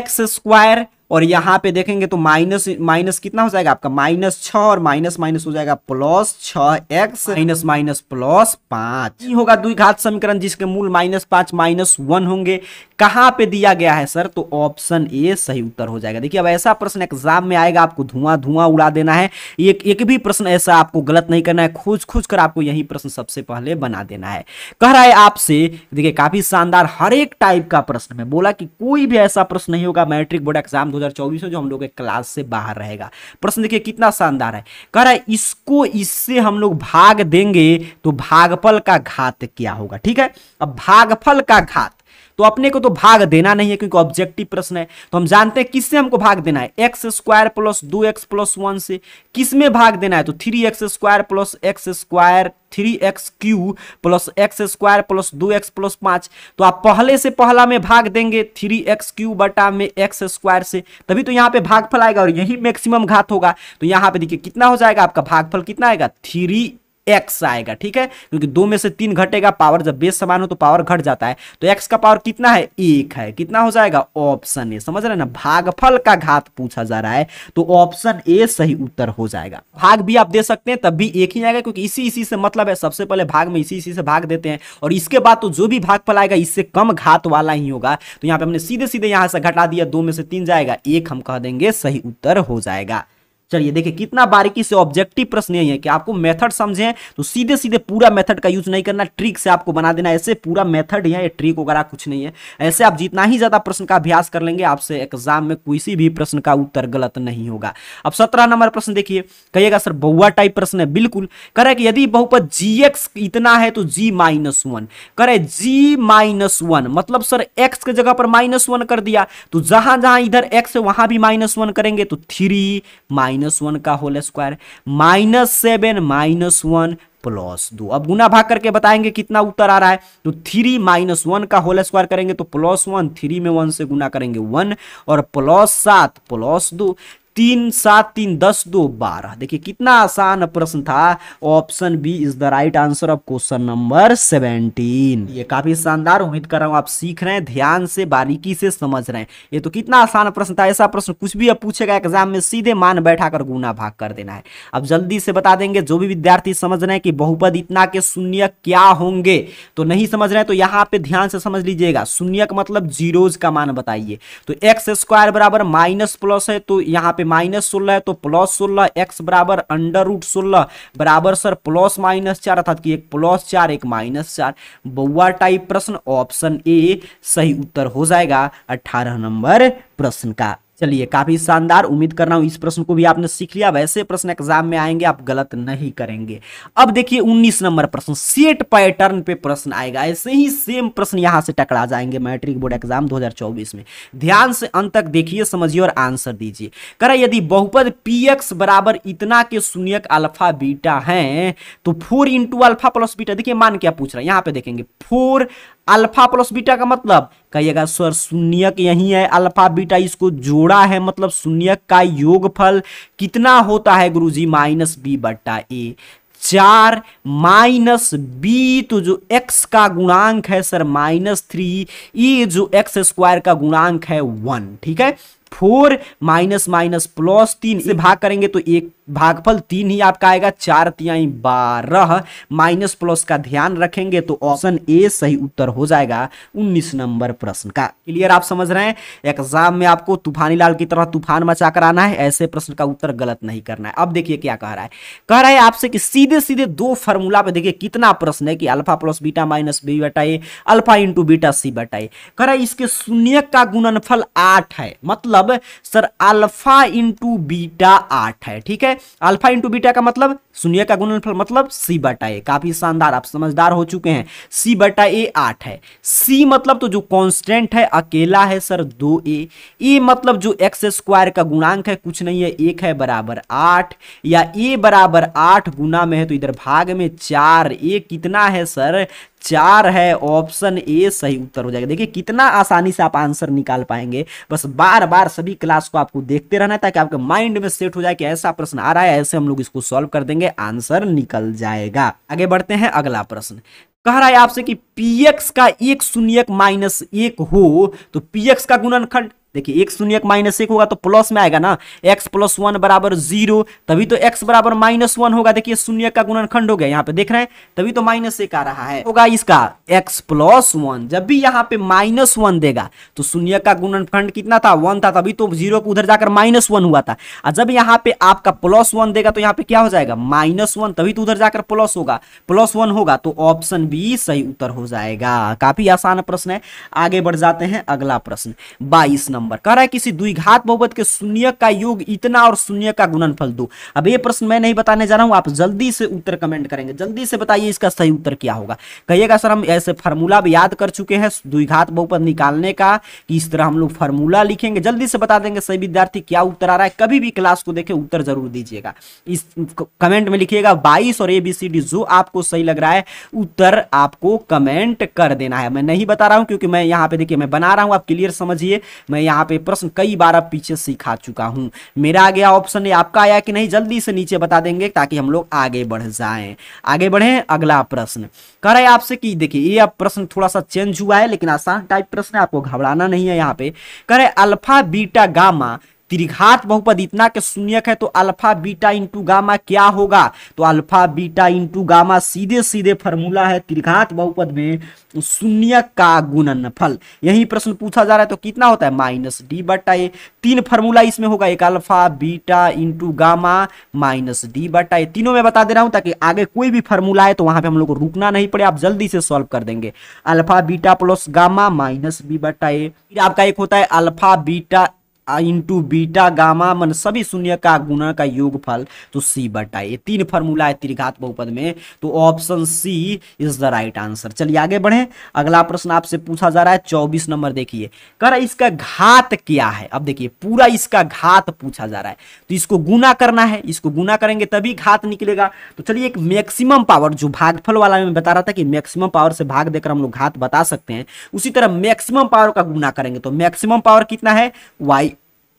एक्स स्क्वायर और यहाँ पे देखेंगे तो माइनस माइनस कितना हो जाएगा आपका माइनस छ और माइनस माइनस हो जाएगा प्लस छ एक्स माइनस माइनस प्लस पांच होगा द्विघात समीकरण जिसके मूल माइनस पांच माइनस वन होंगे कहां पे दिया गया है सर तो ऑप्शन ए सही उत्तर हो जाएगा देखिए अब ऐसा प्रश्न एग्जाम में आएगा आपको धुआं धुआं उड़ा देना है एक एक भी प्रश्न ऐसा आपको गलत नहीं करना है खोज खोज कर आपको यही प्रश्न सबसे पहले बना देना है कह रहा है आपसे देखिए काफी शानदार हर एक टाइप का प्रश्न है बोला कि कोई भी ऐसा प्रश्न नहीं होगा मैट्रिक बोर्ड एग्जाम दो में जो हम लोग क्लास से बाहर रहेगा प्रश्न देखिए कितना शानदार है कह रहा है इसको इससे हम लोग भाग देंगे तो भागफल का घात क्या होगा ठीक है अब भागफल का घात तो अपने को तो भाग देना नहीं है क्योंकि ऑब्जेक्टिव प्रश्न है तो हम जानते हैं किससे हमको भाग देना है एक्स स्क्वायर प्लस दो एक्स प्लस वन से किस में भाग देना है तो three X square plus X square three X Q plus X square plus दो एक्स प्लस पाँच तो आप पहले से पहला में भाग देंगे थ्री एक्स क्यू बटा में एक्स स्क्वायर से तभी तो यहाँ पे भागफल आएगा और यही मैक्सिमम घात होगा तो यहाँ पे देखिए कितना हो जाएगा आपका भागफल कितना आएगा थ्री एक्स आएगा ठीक है क्योंकि दो में से तीन घटेगा पावर जब बेस समान हो तो पावर घट जाता है तो एक्स का पावर कितना है एक है कितना हो जाएगा ऑप्शन ए समझ रहे ना भागफल का घात पूछा जा रहा है तो ऑप्शन ए सही उत्तर हो जाएगा भाग भी आप दे सकते हैं तब भी एक ही आएगा क्योंकि इसी इसी से मतलब है सबसे पहले भाग में इसी इसी से भाग देते हैं और इसके बाद तो जो भी भाग आएगा इससे कम घात वाला ही होगा तो यहाँ पे हमने सीधे सीधे यहाँ से घटा दिया दो में से तीन जाएगा एक हम कह देंगे सही उत्तर हो जाएगा चलिए देखिए कितना बारीकी से ऑब्जेक्टिव प्रश्न यही है कि आपको मेथड समझे तो सीधे सीधे पूरा मेथड का यूज नहीं करना ट्रिक से आपको बना देना ऐसे पूरा मेथड या ट्रिक वगैरह कुछ नहीं है ऐसे आप जितना ही ज्यादा प्रश्न का अभ्यास कर लेंगे आपसे एग्जाम में किसी भी प्रश्न का उत्तर गलत नहीं होगा अब सत्रह नंबर प्रश्न देखिए कहिएगा सर बहुआ टाइप प्रश्न है बिल्कुल करे कि यदि बहुपद जी एक्स इतना है तो जी माइनस वन करे जी माइनस वन मतलब सर एक्स के जगह पर माइनस वन कर दिया तो जहां जहां इधर एक्स है वहां भी माइनस वन करेंगे तो थ्री माइनस माइनस वन का whole square minus seven minus one plus दो अब गुना भाग करके बताएंगे कितना उत्तर आ रहा है तो थ्री माइनस वन का होल स्क्वायर करेंगे तो प्लस वन थ्री में वन से गुना करेंगे वन और प्लस सात प्लस दो तीन सात तीन दस दो बारह देखिए कितना आसान प्रश्न था option B is the right answer of question number seventeen ये काफी शानदार उम्मीद कर रहा हूं आप सीख रहे हैं ध्यान से बारीकी से समझ रहे हैं ये तो कितना आसान प्रश्न था ऐसा प्रश्न कुछ भी अब पूछेगा एग्जाम में सीधे मान बैठा कर गुना भाग कर देना है अब जल्दी से बता देंगे जो भी विद्यार्थी समझ रहे हैं कि बहुपद इतना के शून्य क्या होंगे तो नहीं समझ रहे तो यहाँ पे ध्यान से समझ लीजिएगा शून्य मतलब जीरोज का मान बताइए तो एक्स स्क्वायर बराबर माइनस प्लस है तो यहाँ पे पे माइनस सोलह है तो प्लस सोलह एक्स बराबर अंडर रूट सोलह बराबर सर प्लस माइनस चार अर्थात कि एक प्लस चार एक माइनस चार बउआ टाइप प्रश्न ऑप्शन ए सही उत्तर हो जाएगा अठारह नंबर प्रश्न का चलिए काफी शानदार उम्मीद कर रहा हूं इस प्रश्न को भी आपने सीख लिया वैसे प्रश्न एग्जाम में आएंगे आप गलत नहीं करेंगे अब देखिए 19 नंबर प्रश्न सेट पैटर्न पे प्रश्न आएगा ऐसे ही सेम प्रश्न यहां से टकरा जाएंगे मैट्रिक बोर्ड एग्जाम 2024 में ध्यान से अंत तक देखिए समझिए और आंसर दीजिए करा यदि बहुपद पी बराबर इतना के शून्य अल्फा बीटा है तो फोर अल्फा प्लस बीटा देखिए मान क्या पूछ रहा है यहां पर देखेंगे फोर अल्फा प्लस बीटा का मतलब कहिएगा सर शून्य यही है अल्फा बीटा इसको जोड़ा है मतलब शून्यक का योगफल कितना होता है गुरुजी माइनस बी बट्टा ए चार माइनस बी तो जो एक्स का गुणांक है सर माइनस थ्री ई जो एक्स स्क्वायर का गुणांक है वन ठीक है फोर माइनस माइनस प्लस तीन से भाग करेंगे तो एक भागफल तीन ही आपका आएगा चार तियाई बारह माइनस प्लस का ध्यान रखेंगे तो ऑप्शन ए सही उत्तर हो जाएगा उन्नीस नंबर प्रश्न का क्लियर आप समझ रहे हैं एग्जाम में आपको तूफानी लाल की तरह तूफान मचा कर आना है ऐसे प्रश्न का उत्तर गलत नहीं करना है अब देखिए क्या कह रहा है कह रहा है आपसे कि सीधे सीधे दो फॉर्मूला पे देखिए कितना प्रश्न है कि alpha plus beta minus B बटा A alpha into beta C बटा ए कह रहा है इसके शून्य का गुणनफल आठ है मतलब मतलब सर अल्फा इंटू बीटा आठ है ठीक है अल्फा इंटू बीटा का मतलब शून्य का गुणनफल मतलब सी बटा ए काफी शानदार आप समझदार हो चुके हैं सी बटा ए आठ है सी मतलब तो जो कांस्टेंट है अकेला है सर दो ए ए मतलब जो एक्स स्क्वायर का गुणांक है कुछ नहीं है एक है बराबर आठ या ए बराबर आठ गुना में है तो इधर भाग में चार ए कितना है सर चार है ऑप्शन ए सही उत्तर हो जाएगा देखिए कितना आसानी से आप आंसर निकाल पाएंगे बस बार बार सभी क्लास को आपको देखते रहना है ताकि आपके माइंड में सेट हो जाए कि ऐसा प्रश्न आ रहा है ऐसे हम लोग इसको सॉल्व कर देंगे आंसर निकल जाएगा आगे बढ़ते हैं अगला प्रश्न कह रहा है आपसे कि पीएक्स का एक शून्य माइनस एक हो तो पीएक्स का गुणनखंड देखिए एक शून्य माइनस एक होगा तो प्लस में आएगा ना एक्स प्लस वन बराबर जीरो तभी तो एक्स बराबर माइनस वन होगा देखिए शून्य का गुणनखंड हो गया यहाँ पे देख रहे हैं तभी तो माइनस एक आ रहा है होगा इसका एक्स प्लस वन जब भी यहाँ पे माइनस वन देगा तो शून्य का गुणनखंड कितना था वन था तभी तो जीरो को उधर जाकर माइनस वन हुआ था और जब यहाँ पे आपका प्लस वन देगा तो यहाँ पे क्या हो जाएगा माइनस वन तभी तो उधर जाकर प्लस होगा प्लस वन होगा तो ऑप्शन बी सही उत्तर हो जाएगा काफी आसान प्रश्न है आगे बढ़ जाते हैं अगला प्रश्न बाईस नंबर नंबर कह रहा है किसी द्विघात बहुपद के शून्य का योग इतना और शून्य का गुणनफल दो अब ये प्रश्न मैं नहीं बताने जा रहा हूं आप जल्दी से उत्तर कमेंट करेंगे जल्दी से बताइए इसका सही उत्तर क्या होगा कहिएगा सर हम ऐसे फार्मूला भी याद कर चुके हैं द्विघात बहुपद निकालने का कि इस तरह हम लोग फार्मूला लिखेंगे जल्दी से बता देंगे सही विद्यार्थी क्या उत्तर आ रहा है कभी भी क्लास को देखे उत्तर जरूर दीजिएगा इस कमेंट में लिखिएगा बाईस और एबीसीडी जो आपको सही लग रहा है उत्तर आपको कमेंट कर देना है मैं नहीं बता रहा हूं क्योंकि मैं यहां पर देखिए मैं बना रहा हूं आप क्लियर समझिए मैं यहाँ पे प्रश्न कई बार अब पीछे सिखा चुका हूँ मेरा आ गया ऑप्शन आपका आया कि नहीं जल्दी से नीचे बता देंगे ताकि हम लोग आगे बढ़ जाए आगे बढ़े अगला प्रश्न कह रहे आपसे कि देखिए ये अब प्रश्न थोड़ा सा चेंज हुआ है लेकिन आसान टाइप प्रश्न है आपको घबराना नहीं है यहाँ पे कह रहे अल्फा बीटा गामा त्रिघात बहुपद इतना के शून्यक है तो अल्फा बीटा इंटू गामा क्या होगा तो अल्फा बीटा इंटू गामा सीधे सीधे फॉर्मूला है त्रिघात बहुपद में शून्य का गुणनफल यही प्रश्न पूछा जा रहा है तो कितना होता है माइनस डी बटा ए तीन फॉर्मूला इसमें होगा एक alpha beta into gamma minus D बटा ए तीनों में बता दे रहा हूं ताकि आगे कोई भी फॉर्मूला है तो वहां पे हम लोग को रुकना नहीं पड़े आप जल्दी से सॉल्व कर देंगे alpha beta plus gamma minus B बटा ए फिर आपका एक होता है alpha beta into beta gamma मन सभी शून्य का गुणा का योगफल तो सी बटा ये तीन फॉर्मूला है त्रिघात बहुपद में तो option C is the right answer चलिए आगे बढ़े अगला प्रश्न आपसे पूछा जा रहा है चौबीस नंबर देखिए कर इसका घात क्या है अब देखिए पूरा इसका घात पूछा जा रहा है तो इसको गुना करना है इसको गुना करेंगे तभी घात निकलेगा तो चलिए एक मैक्सिमम पावर जो भागफल वाला में बता रहा था कि मैक्सिमम पावर से भाग देकर हम लोग घात बता सकते हैं उसी तरह मैक्सिमम पावर का गुना करेंगे तो मैक्सिमम पावर कितना है वाई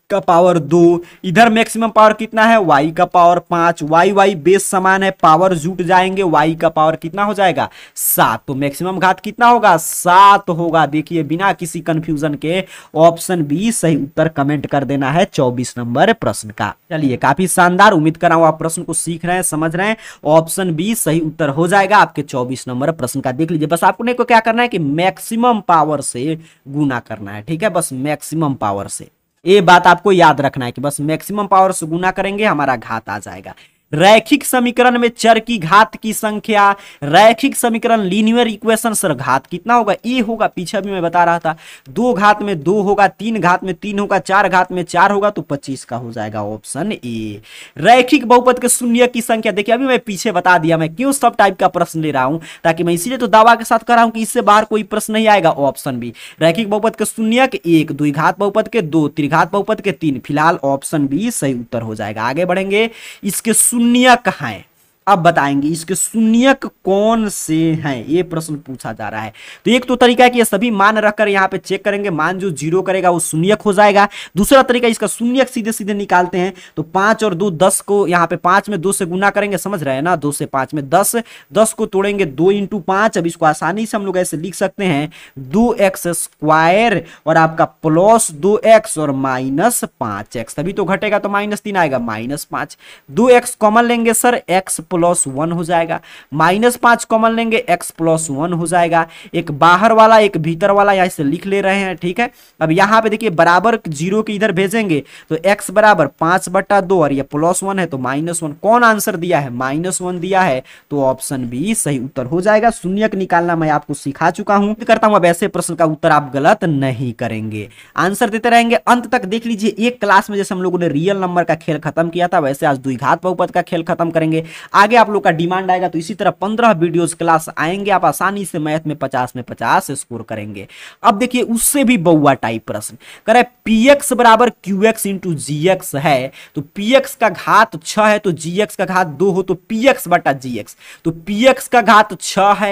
का पावर दो इधर मैक्सिमम पावर कितना है वाई का पावर पांच वाई वाई बेस समान है पावर जुट जाएंगे वाई का पावर कितना हो जाएगा सात तो मैक्सिमम घात कितना होगा सात होगा देखिए बिना किसी कंफ्यूजन के ऑप्शन बी सही उत्तर कमेंट कर देना है चौबीस नंबर प्रश्न का चलिए काफी शानदार उम्मीद कर रहा हूं आप प्रश्न को सीख रहे हैं समझ रहे हैं ऑप्शन बी सही उत्तर हो जाएगा आपके चौबीस नंबर प्रश्न का देख लीजिए बस आपको क्या करना है कि मैक्सिमम पावर से गुना करना है ठीक है बस मैक्सिमम पावर से ये बात आपको याद रखना है कि बस मैक्सिमम पावर से गुना करेंगे हमारा घात आ जाएगा रैखिक समीकरण में चर की घात की संख्या रैखिक समीकरण लीनियर इक्वेशन सर घात कितना होगा ए होगा पीछे भी मैं बता रहा था दो घात में दो होगा तीन घात में तीन होगा चार घात में चार होगा तो पच्चीस का हो जाएगा ऑप्शन ए रैखिक बहुपद के शून्य की संख्या देखिए अभी मैं पीछे बता दिया मैं क्यों सब टाइप का प्रश्न ले रहा हूं ताकि मैं इसीलिए तो दावा के साथ कर रहा हूं कि इससे बाहर कोई प्रश्न नहीं आएगा ऑप्शन बी रैखिक बहुपद के शून्य के एक द्विघात बहुपद के दो त्रिघात बहुपद के तीन फिलहाल ऑप्शन बी सही उत्तर हो जाएगा आगे बढ़ेंगे इसके शून्य तुम कहाँ है अब बताएंगे इसके शून्यक कौन से हैं ये प्रश्न पूछा जा रहा है तो एक तो तरीका है कि ये सभी मान रखकर यहाँ पे चेक करेंगे मान जो जीरो करेगा वो शून्यक हो जाएगा दूसरा तरीका इसका शून्यक सीधे सीधे निकालते हैं तो पांच और दो दस को यहाँ पे पांच में दो से गुना करेंगे समझ रहे हैं ना दो से पांच में दस दस को तोड़ेंगे दो इंटू पांच अब इसको आसानी से हम लोग ऐसे लिख सकते हैं दो एक्स स्क्वायर और आपका प्लस दो एक्स और माइनस पांच एक्स तभी तो घटेगा तो माइनस तीन आएगा माइनस पांच दो एक्स कॉमन लेंगे सर एक्स प्लस वन हो जाएगा माइनस पांच कॉमन लेंगे एक्स प्लस वन हो जाएगा एक बाहर वाला एक भीतर वाला यहाँ से लिख ले रहे हैं ठीक है अब यहाँ पे देखिए बराबर जीरो के इधर भेजेंगे तो एक्स बराबर पांच बट्टा दो और ये प्लस वन है तो माइनस वन कौन आंसर दिया है माइनस वन दिया है तो ऑप्शन बी सही उत्तर हो जाएगा शून्यक निकालना मैं आपको सिखा चुका हूँ करता हूँ अब ऐसे प्रश्न का उत्तर आप गलत नहीं करेंगे आंसर देते रहेंगे अंत तक देख लीजिए एक क्लास में जैसे हम लोगों ने रियल नंबर का खेल खत्म किया था वैसे आज द्विघात बहुपद का खेल खत्म करेंगे आगे आप लोग का डिमांड आएगा तो इसी तरह पंद्रह वीडियोस क्लास आएंगे आप आसानी से मैथ में पचास में पचास स्कोर करेंगे अब देखिए उससे भी बउआ टाइप प्रश्न करे पी एक्स बराबर Q X into G X है तो पी एक्स का घात छ है तो जी एक्स का घात दो हो तो पी एक्स बटा जी एक्स तो पी एक्स का घात छ है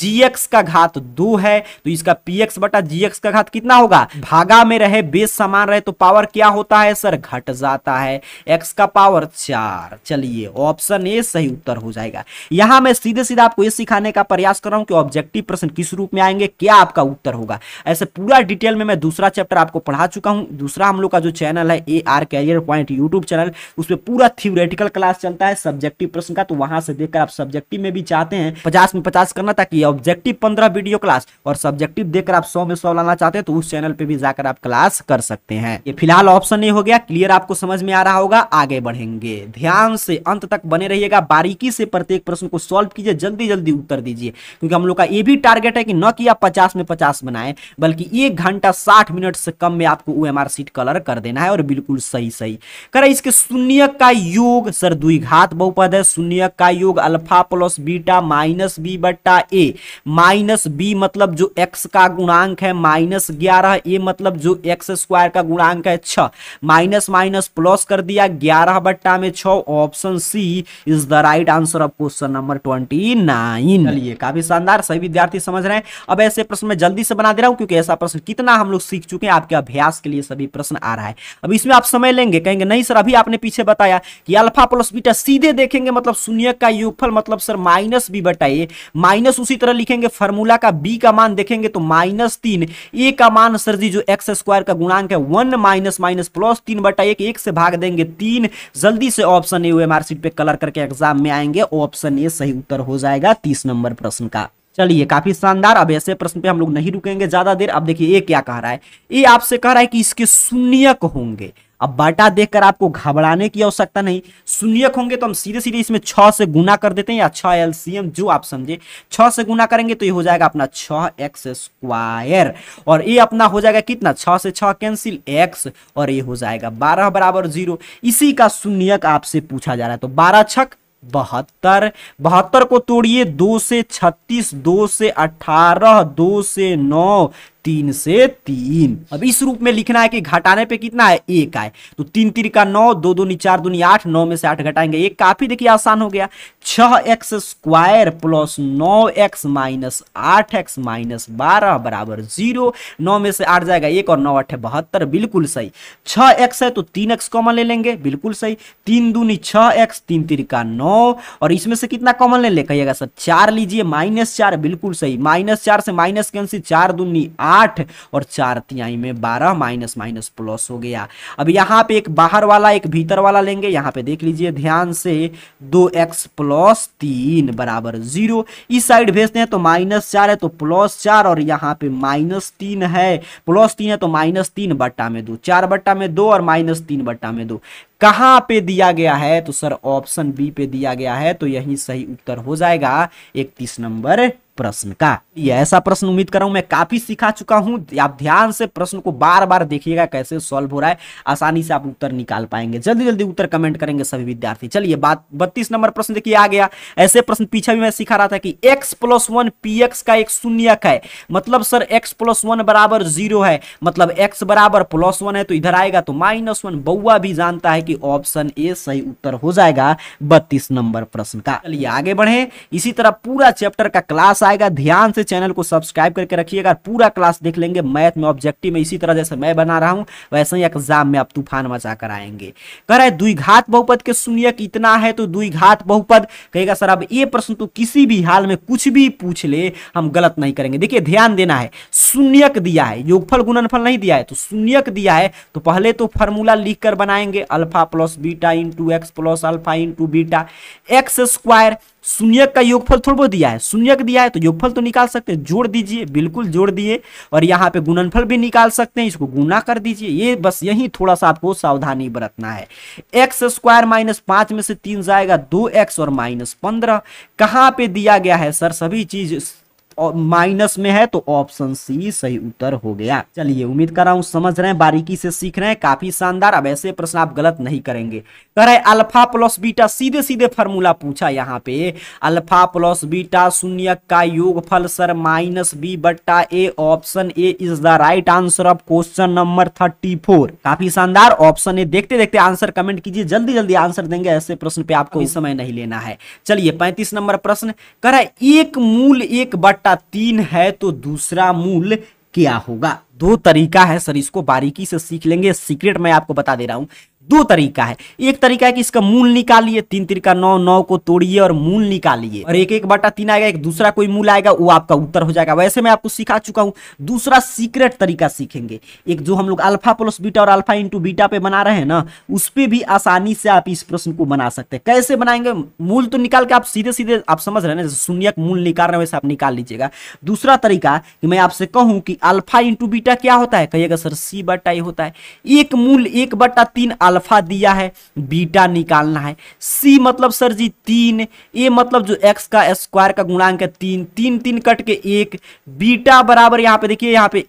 जी एक्स का घात दो है तो इसका पी एक्स बटा जी एक्स का घात कितना होगा भागा में रहे बेस समान रहे तो पावर क्या होता है सर घट जाता है एक्स का पावर चार चलिए ऑप्शन ए सही सही उत्तर हो जाएगा यहां मैं सीधे सीधे आपको यह सिखाने का प्रयास कर रहा हूं कि ऑब्जेक्टिव प्रश्न किस रूप में आएंगे क्या आपका उत्तर होगा ऐसे पूरा डिटेल में मैं दूसरा चैप्टर आपको पढ़ा चुका हूं दूसरा हम लोग का जो चैनल है A R career point YouTube channel उसमें पूरा थियोरेटिकल क्लास चलता है सब्जेक्टिव प्रश्न का तो वहां से देखकर आप सब्जेक्टिव में भी चाहते हैं पचास में पचास करना ताकि ऑब्जेक्टिव पंद्रह वीडियो क्लास और सब्जेक्टिव देखकर आप सौ में सौ लाना चाहते हैं तो उस चैनल पर भी जाकर आप क्लास कर सकते हैं ये फिलहाल ऑप्शन नहीं हो गया क्लियर आपको समझ में आ रहा होगा आगे बढ़ेंगे ध्यान से अंत तक बने रहिएगा बारीकी से प्रत्येक प्रश्न को सॉल्व कीजिए जल्दी जल्दी उत्तर दीजिए क्योंकि हम लोग का ये भी टारगेट है कि न कि आप पचास में पचास बनाए बल्कि एक घंटा साठ मिनट से कम में आपको ओ सीट कलर कर देना है और बिल्कुल सही सही करें इसके शून्य का योग सर दुई घात बहुपद है शून्य का योग alpha plus beta minus B बट्टा ए माइनस बी मतलब जो एक्स का गुणांक है माइनस ग्यारह ए मतलब जो एक्स स्क्वायर का गुणांक है छ माइनस माइनस प्लस कर दिया ग्यारह बट्टा में छ option C is the right answer of question number twenty nine चलिए काफी शानदार सभी विद्यार्थी समझ रहे हैं अब ऐसे प्रश्न मैं जल्दी से बना दे रहा हूँ क्योंकि ऐसा प्रश्न कितना हम लोग सीख चुके हैं आपके अभ्यास के लिए सभी प्रश्न आ रहा है अब इसमें आप समय लेंगे कहेंगे नहीं सर अभी आपने पीछे बताया कि अल्फा प्लस बीटा सीधे देखेंगे मतलब शून्य का योगफल मतलब सर माइनस बी बटाइए माइनस उसी तरह लिखेंगे फॉर्मूला का बी का मान देखेंगे तो माइनस तीन ए का मान सर जी जो एक्स स्क्वायर का गुणांक है वन माइनस माइनस प्लस तीन बटाइए एक, से भाग देंगे तीन जल्दी से ऑप्शन ए हुए मार्कशीट पर कलर करके एग्जाम काम में आएंगे ऑप्शन ए सही उत्तर हो जाएगा तीस नंबर प्रश्न का चलिए काफी शानदार अब ऐसे प्रश्न पे हम लोग नहीं रुकेंगे ज्यादा देर अब देखिए ये क्या कह रहा है ये आपसे कह रहा है कि इसके शून्यक होंगे अब बाटा देखकर आपको घबराने की आवश्यकता नहीं शून्यक होंगे तो हम सीधे सीधे इसमें छह से गुना कर देते हैं या छह एल जो आप समझे छह से गुना करेंगे तो ये हो जाएगा अपना छह एक्स स्क्वायर और ये अपना हो जाएगा कितना छह से छह कैंसिल एक्स और ये हो जाएगा बारह बराबर जीरो इसी का शून्यक आपसे पूछा जा रहा है तो बारह छक बहत्तर बहत्तर को तोड़िए दो से छत्तीस दो से अठारह दो से नौ तीन से तीन अब इस रूप में लिखना है कि घटाने पे कितना है एक आए तो तीन तीन का नौ दो दूनी चार दूनी आठ नौ में से आठ घटाएंगे ये काफी देखिए आसान हो गया छह एक्स स्क्वायर प्लस नौ एक्स माइनस आठ एक्स माइनस बारह बराबर जीरो नौ में से आठ जाएगा एक और नौ अठे बहत्तर बिल्कुल सही छह एक्स है तो तीन एक्स कॉमन ले लेंगे बिल्कुल सही तीन दूनी छह एक्स तीन तीन का नौ और इसमें से कितना कॉमन ले ले कहिएगा सर चार लीजिए माइनस चार बिल्कुल सही माइनस चार से माइनस कैंसिल चार दूनी आठ आठ और चार तिहाई में बारह माइनस माइनस प्लस हो गया अब यहाँ पे एक बाहर वाला एक भीतर वाला लेंगे यहाँ पे देख लीजिए ध्यान से दो एक्स प्लस तीन बराबर जीरो इस साइड भेजते हैं तो माइनस चार है तो प्लस चार और यहाँ पे माइनस तीन है प्लस तीन है तो माइनस तीन बट्टा में दो चार बट्टा में दो और माइनस तीन बट्टा में दो कहां पे दिया गया है तो सर ऑप्शन बी पे दिया गया है तो यही सही उत्तर हो जाएगा इकतीस नंबर प्रश्न का ये ऐसा प्रश्न उम्मीद कर रहा हूं मैं काफी सिखा चुका हूं आप ध्यान से प्रश्न को बार बार देखिएगा कैसे सॉल्व हो रहा है आसानी से आप उत्तर निकाल पाएंगे जल्दी जल्दी उत्तर कमेंट करेंगे सभी विद्यार्थी चलिए बात बत्तीस नंबर प्रश्न देखिए आ गया ऐसे प्रश्न पीछे भी मैं सिखा रहा था कि X plus one P X का एक शून्य है मतलब सर एक्स प्लस वन बराबर जीरो है मतलब एक्स बराबर प्लस वन है तो इधर आएगा तो माइनस वन बउआ भी जानता है कि कि ऑप्शन ए सही उत्तर हो जाएगा बत्तीस नंबर प्रश्न का चलिए आगे बढ़े इसी तरह पूरा चैप्टर का क्लास आएगा ध्यान से चैनल को सब्सक्राइब करके रखिएगा पूरा क्लास देख लेंगे मैथ में ऑब्जेक्टिव में इसी तरह जैसे मैं बना रहा हूं वैसे ही एग्जाम में आप तूफान मचा कर आएंगे कह रहे द्विघात बहुपद के शून्य इतना है तो द्विघात बहुपद कहेगा सर अब ये प्रश्न तो किसी भी हाल में कुछ भी पूछ ले हम गलत नहीं करेंगे देखिए ध्यान देना है शून्यक दिया है योगफल गुणनफल नहीं दिया है तो शून्यक दिया है तो पहले तो फॉर्मूला लिखकर बनाएंगे alpha alpha plus beta into X plus alpha into beta X square शून्य का योगफल थोड़ा बहुत दिया है शून्य का दिया है तो योगफल तो निकाल सकते हैं जोड़ दीजिए बिल्कुल जोड़ दिए और यहाँ पे गुणनफल भी निकाल सकते हैं इसको गुना कर दीजिए ये बस यही थोड़ा सा आपको सावधानी बरतना है एक्स स्क्वायर माइनस पांच में से तीन जाएगा दो एक्स और माइनस पंद्रह कहाँ पे दिया गया है सर सभी चीज माइनस में है तो ऑप्शन सी सही उत्तर हो गया चलिए उम्मीद कर रहा हूँ समझ रहे हैं बारीकी से सीख रहे हैं काफी शानदार अब ऐसे प्रश्न आप गलत नहीं करेंगे कर रहे अल्फा प्लस बीटा सीधे सीधे फॉर्मूला पूछा यहाँ पे अल्फा प्लस बीटा शून्य का योग फल सर माइनस बी बट्टा A option A is the right answer of question number thirty four काफी शानदार ऑप्शन ए देखते देखते आंसर कमेंट कीजिए जल्दी जल्दी आंसर देंगे ऐसे प्रश्न पे आपको समय नहीं लेना है चलिए पैंतीस नंबर प्रश्न कर एक मूल एक बट्टा का तीन है तो दूसरा मूल क्या होगा दो तरीका है सर इसको बारीकी से सीख लेंगे सीक्रेट मैं आपको बता दे रहा हूं दो तरीका है एक तरीका है कि इसका मूल निकालिए तीन तिरका नौ नौ को तोड़िए और मूल निकालिए और एक एक बटा तीन आएगा एक दूसरा कोई मूल आएगा वो आपका उत्तर हो जाएगा वैसे मैं आपको सिखा चुका हूं दूसरा सीक्रेट तरीका सीखेंगे एक जो हम लोग अल्फा प्लस बीटा और अल्फा इंटू बीटा पे बना रहे हैं ना उस पर भी आसानी से आप इस प्रश्न को बना सकते हैं कैसे बनाएंगे मूल तो निकाल के आप सीधे सीधे आप समझ रहे हैं ना शून्य मूल निकाल रहे वैसे आप निकाल लीजिएगा दूसरा तरीका कि मैं आपसे कहूँ कि अल्फा इंटू बीटा क्या होता है कहिएगा सर सी बटा होता है एक मूल एक बटा अल्फा दिया है बीटा निकालना है सी मतलब सर जी तीन ए मतलब जो एक्स का स्क्वायर का गुणांक है तीन तीन तीन कट के एक बीटा बराबर यहाँ पे देखिए यहाँ पे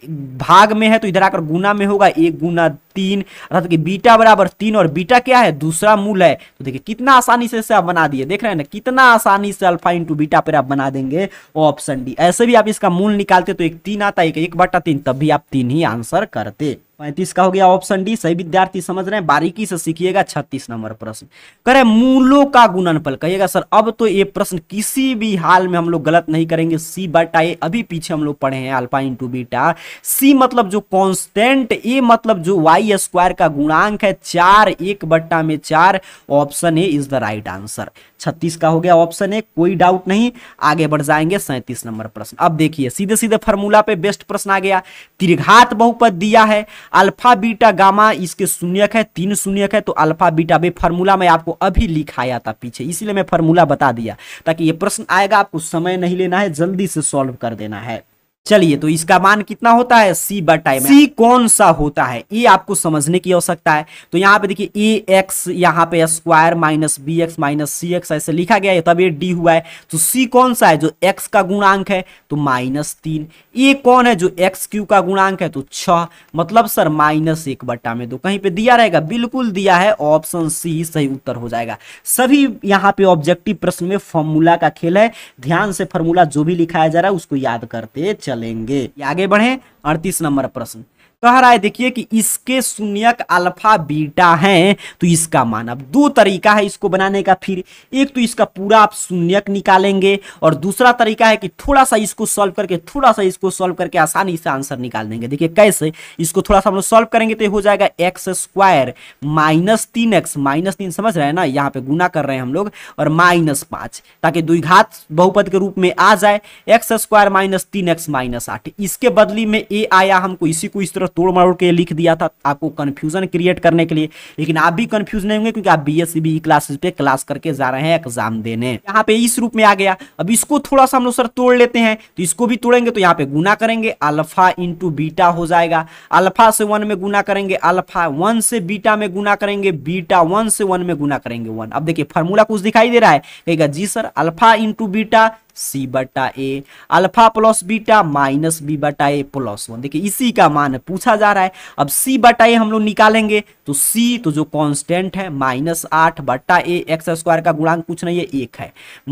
भाग में है तो इधर आकर गुना में होगा एक गुना तीन अर्थात कि बीटा बराबर तीन और बीटा क्या है दूसरा मूल है तो देखिए कितना आसानी से आप बना दिए देख रहे हैं ना कितना आसानी से अल्फा इंटू बीटा पर आप बना देंगे ऑप्शन डी ऐसे भी आप इसका मूल निकालते तो एक तीन आता एक, एक बटा तीन तब भी आप तीन ही आंसर करते पैंतीस का हो गया ऑप्शन डी सही विद्यार्थी समझ रहे हैं बारीकी से सीखिएगा छत्तीस नंबर प्रश्न करे मूलों का गुणनफल कहिएगा सर अब तो ये प्रश्न किसी भी हाल में हम लोग गलत नहीं करेंगे सी बटा ए अभी पीछे हम लोग पढ़े हैं अल्फा इंटू बीटा सी मतलब जो कॉन्स्टेंट ए मतलब जो वाई स्क्वायर का गुणांक है चार एक बट्टा में चार option A is the right answer छत्तीस का हो गया ऑप्शन ए कोई डाउट नहीं आगे बढ़ जाएंगे सैंतीस नंबर प्रश्न अब देखिए सीधे सीधे फार्मूला पे बेस्ट प्रश्न आ गया त्रिघात बहुपद दिया है अल्फा बीटा गामा इसके शून्यक है तीन शून्यक है तो अल्फा बीटा बे फॉर्मूला में आपको अभी लिखाया था पीछे इसीलिए मैं फॉर्मूला बता दिया ताकि ये प्रश्न आएगा आपको समय नहीं लेना है जल्दी से सॉल्व कर देना है चलिए तो इसका मान कितना होता है सी बटाई में सी कौन सा होता है ये e आपको समझने की आवश्यकता है तो यहाँ पे देखिए ए e एक्स यहाँ पे square minus B X minus C X ऐसे लिखा गया है तब ये डी हुआ है तो सी कौन सा है जो एक्स का गुणांक है तो माइनस तीन ए e कौन है जो एक्स क्यू का गुणांक है तो छह मतलब सर माइनस एक बट्टा में दो कहीं पे दिया रहेगा बिल्कुल दिया है ऑप्शन सी ही सही उत्तर हो जाएगा सभी यहाँ पे ऑब्जेक्टिव प्रश्न में फॉर्मूला का खेल है ध्यान से फॉर्मूला जो भी लिखाया जा रहा है उसको याद करते चल चलेंगे आगे बढ़े अड़तीस नंबर प्रश्न कह रहा है देखिए कि इसके शून्यक अल्फा बीटा हैं तो इसका मान अब दो तरीका है इसको बनाने का फिर एक तो इसका पूरा आप शून्यक निकालेंगे और दूसरा तरीका है कि थोड़ा सा इसको सॉल्व करके थोड़ा सा इसको सॉल्व करके आसानी से आंसर निकाल देंगे देखिए कैसे इसको थोड़ा सा हम लोग सॉल्व करेंगे तो हो जाएगा एक्स स्क्वायर माइनस तीन एक्स माइनस तीन समझ रहे हैं ना यहाँ पे गुना कर रहे हैं हम लोग और माइनस पांच ताकि द्विघात बहुपद के रूप में आ जाए एक्स स्क्वायर माइनस तीन एक्स माइनस आठ इसके बदली में ए आया हमको इसी को इस तरह तोड़ मरोड़ के लिख दिया था आपको कन्फ्यूजन क्रिएट करने के लिए लेकिन आप भी कन्फ्यूज नहीं होंगे क्योंकि आप बी एस क्लासेस पे क्लास करके जा रहे हैं एग्जाम देने यहाँ पे इस रूप में आ गया अब इसको थोड़ा सा हम लोग सर तोड़ लेते हैं तो इसको भी तोड़ेंगे तो यहाँ पे गुना करेंगे अल्फा इंटू बीटा हो जाएगा अल्फा से वन में गुना करेंगे अल्फा वन से बीटा में गुना करेंगे बीटा वन से वन में गुना करेंगे वन अब देखिए फॉर्मूला कुछ दिखाई दे रहा है कहेगा जी sir alpha into beta C बटा A alpha plus beta minus B बटा ए प्लस वन देखिए इसी का मान पूछा जा रहा है अब सी बटा ए हम लोग निकालेंगे तो सी तो जो कांस्टेंट है माइनस आठ बटा ए एक्स स्क्वायर का गुणांक कुछ नहीं है एक है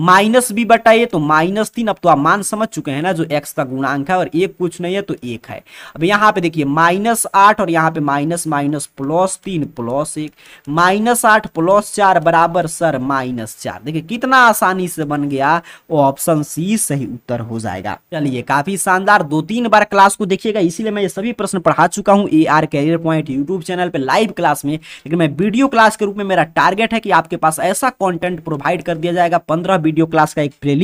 माइनस बी बटा ए तो माइनस तीन अब तो आप मान समझ चुके हैं ना जो एक्स का गुणांक है और एक कुछ नहीं है तो एक है अब यहाँ पे देखिए माइनस आठ और यहाँ पे माइनस माइनस प्लस तीन प्लस एक माइनस आठ प्लस चार बराबर सर माइनस चार देखिए कितना आसानी से बन गया ऑप्शन ऑप्शन सी सही उत्तर हो जाएगा चलिए काफी शानदार दो तीन बार क्लास को देखिएगा इसीलिए मैं ये सभी प्रश्न पढ़ा चुका हूँ A R career point YouTube channel पर लाइव क्लास में लेकिन मैं वीडियो क्लास के रूप में मेरा टारगेट है कि आपके पास ऐसा कॉन्टेंट प्रोवाइड कर दिया जाएगा पंद्रह वीडियो क्लास का एक प्ले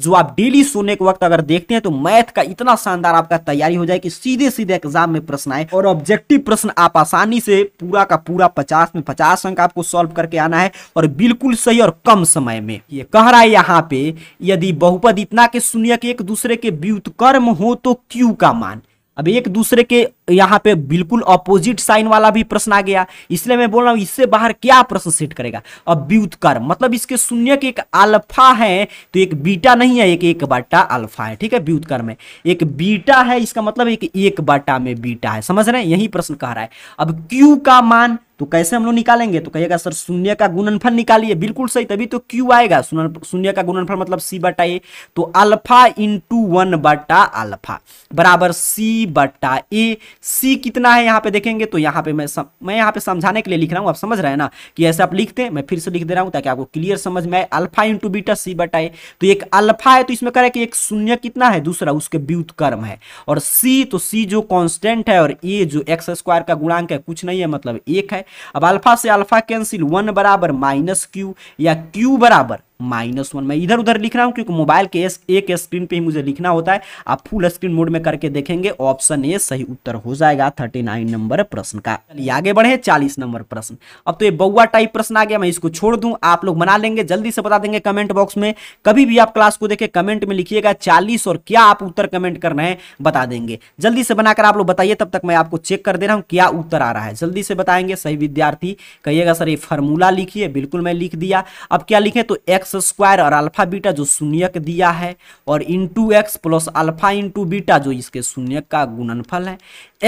जो आप डेली सुनने के वक्त अगर देखते हैं तो मैथ का इतना शानदार आपका तैयारी हो जाए कि सीधे सीधे एग्जाम में प्रश्न आए और ऑब्जेक्टिव प्रश्न आप आसानी से पूरा का पूरा पचास में पचास अंक आपको सॉल्व करके आना है और बिल्कुल सही और कम समय में ये कह रहा है यहाँ पे यदि बहुपद इतना के शून्य के एक दूसरे के व्युतकर्म हो तो क्यू का मान अब एक दूसरे के यहाँ पे बिल्कुल अपोजिट साइन वाला भी प्रश्न आ गया इसलिए मैं बोल रहा हूँ इससे बाहर क्या प्रश्न सेट करेगा अब व्युतकर्म मतलब इसके शून्य के एक अल्फा है तो एक बीटा नहीं है एक एक बट्टा अल्फा है ठीक है व्युतकर्म है एक बीटा है इसका मतलब एक एक बट्टा में बीटा है समझ रहे हैं यही प्रश्न कह रहा है अब क्यू का मान तो कैसे हम लोग निकालेंगे तो कहिएगा सर शून्य का गुणनफल निकालिए बिल्कुल सही तभी तो क्यू आएगा शून्य का गुणनफल मतलब सी बटा ए तो अल्फा इंटू वन बटा अल्फा बराबर सी बटा ए सी कितना है यहाँ पे देखेंगे तो यहाँ पे मैं सम, मैं यहाँ पे समझाने के लिए लिख रहा हूँ आप समझ रहे हैं ना कि ऐसे आप लिखते हैं मैं फिर से लिख दे रहा हूँ ताकि आपको क्लियर समझ में आए अल्फा इंटू बीटा सी बटा ए तो एक अल्फा है तो इसमें करें कि एक शून्य कितना है दूसरा उसके व्युतकर्म है और सी तो सी जो कॉन्स्टेंट है और ए जो एक्स स्क्वायर का गुणांक है कुछ नहीं है मतलब एक है अब अल्फा से अल्फा कैंसिल वन बराबर माइनस क्यू या क्यू बराबर माइनस वन मैं इधर उधर लिख रहा हूँ क्योंकि मोबाइल के एस एक स्क्रीन पे ही मुझे लिखना होता है आप फुल स्क्रीन मोड में करके देखेंगे ऑप्शन ए सही उत्तर हो जाएगा थर्टी नाइन नंबर प्रश्न का चलिए आगे बढ़े चालीस नंबर प्रश्न अब तो ये बउआ टाइप प्रश्न आ गया मैं इसको छोड़ दूं आप लोग बना लेंगे जल्दी से बता देंगे कमेंट बॉक्स में कभी भी आप क्लास को देखे कमेंट में लिखिएगा चालीस और क्या आप उत्तर कमेंट कर रहे हैं बता देंगे जल्दी से बनाकर आप लोग बताइए तब तक मैं आपको चेक कर दे रहा हूँ क्या उत्तर आ रहा है जल्दी से बताएंगे सही विद्यार्थी कहिएगा सर ये फॉर्मूला लिखिए बिल्कुल मैं लिख दिया अब क्या लिखे तो एक्स एक्स स्क्वायर और अल्फा बीटा जो शून्यक दिया है और into X plus alpha into beta जो इसके शून्यक का गुणनफल है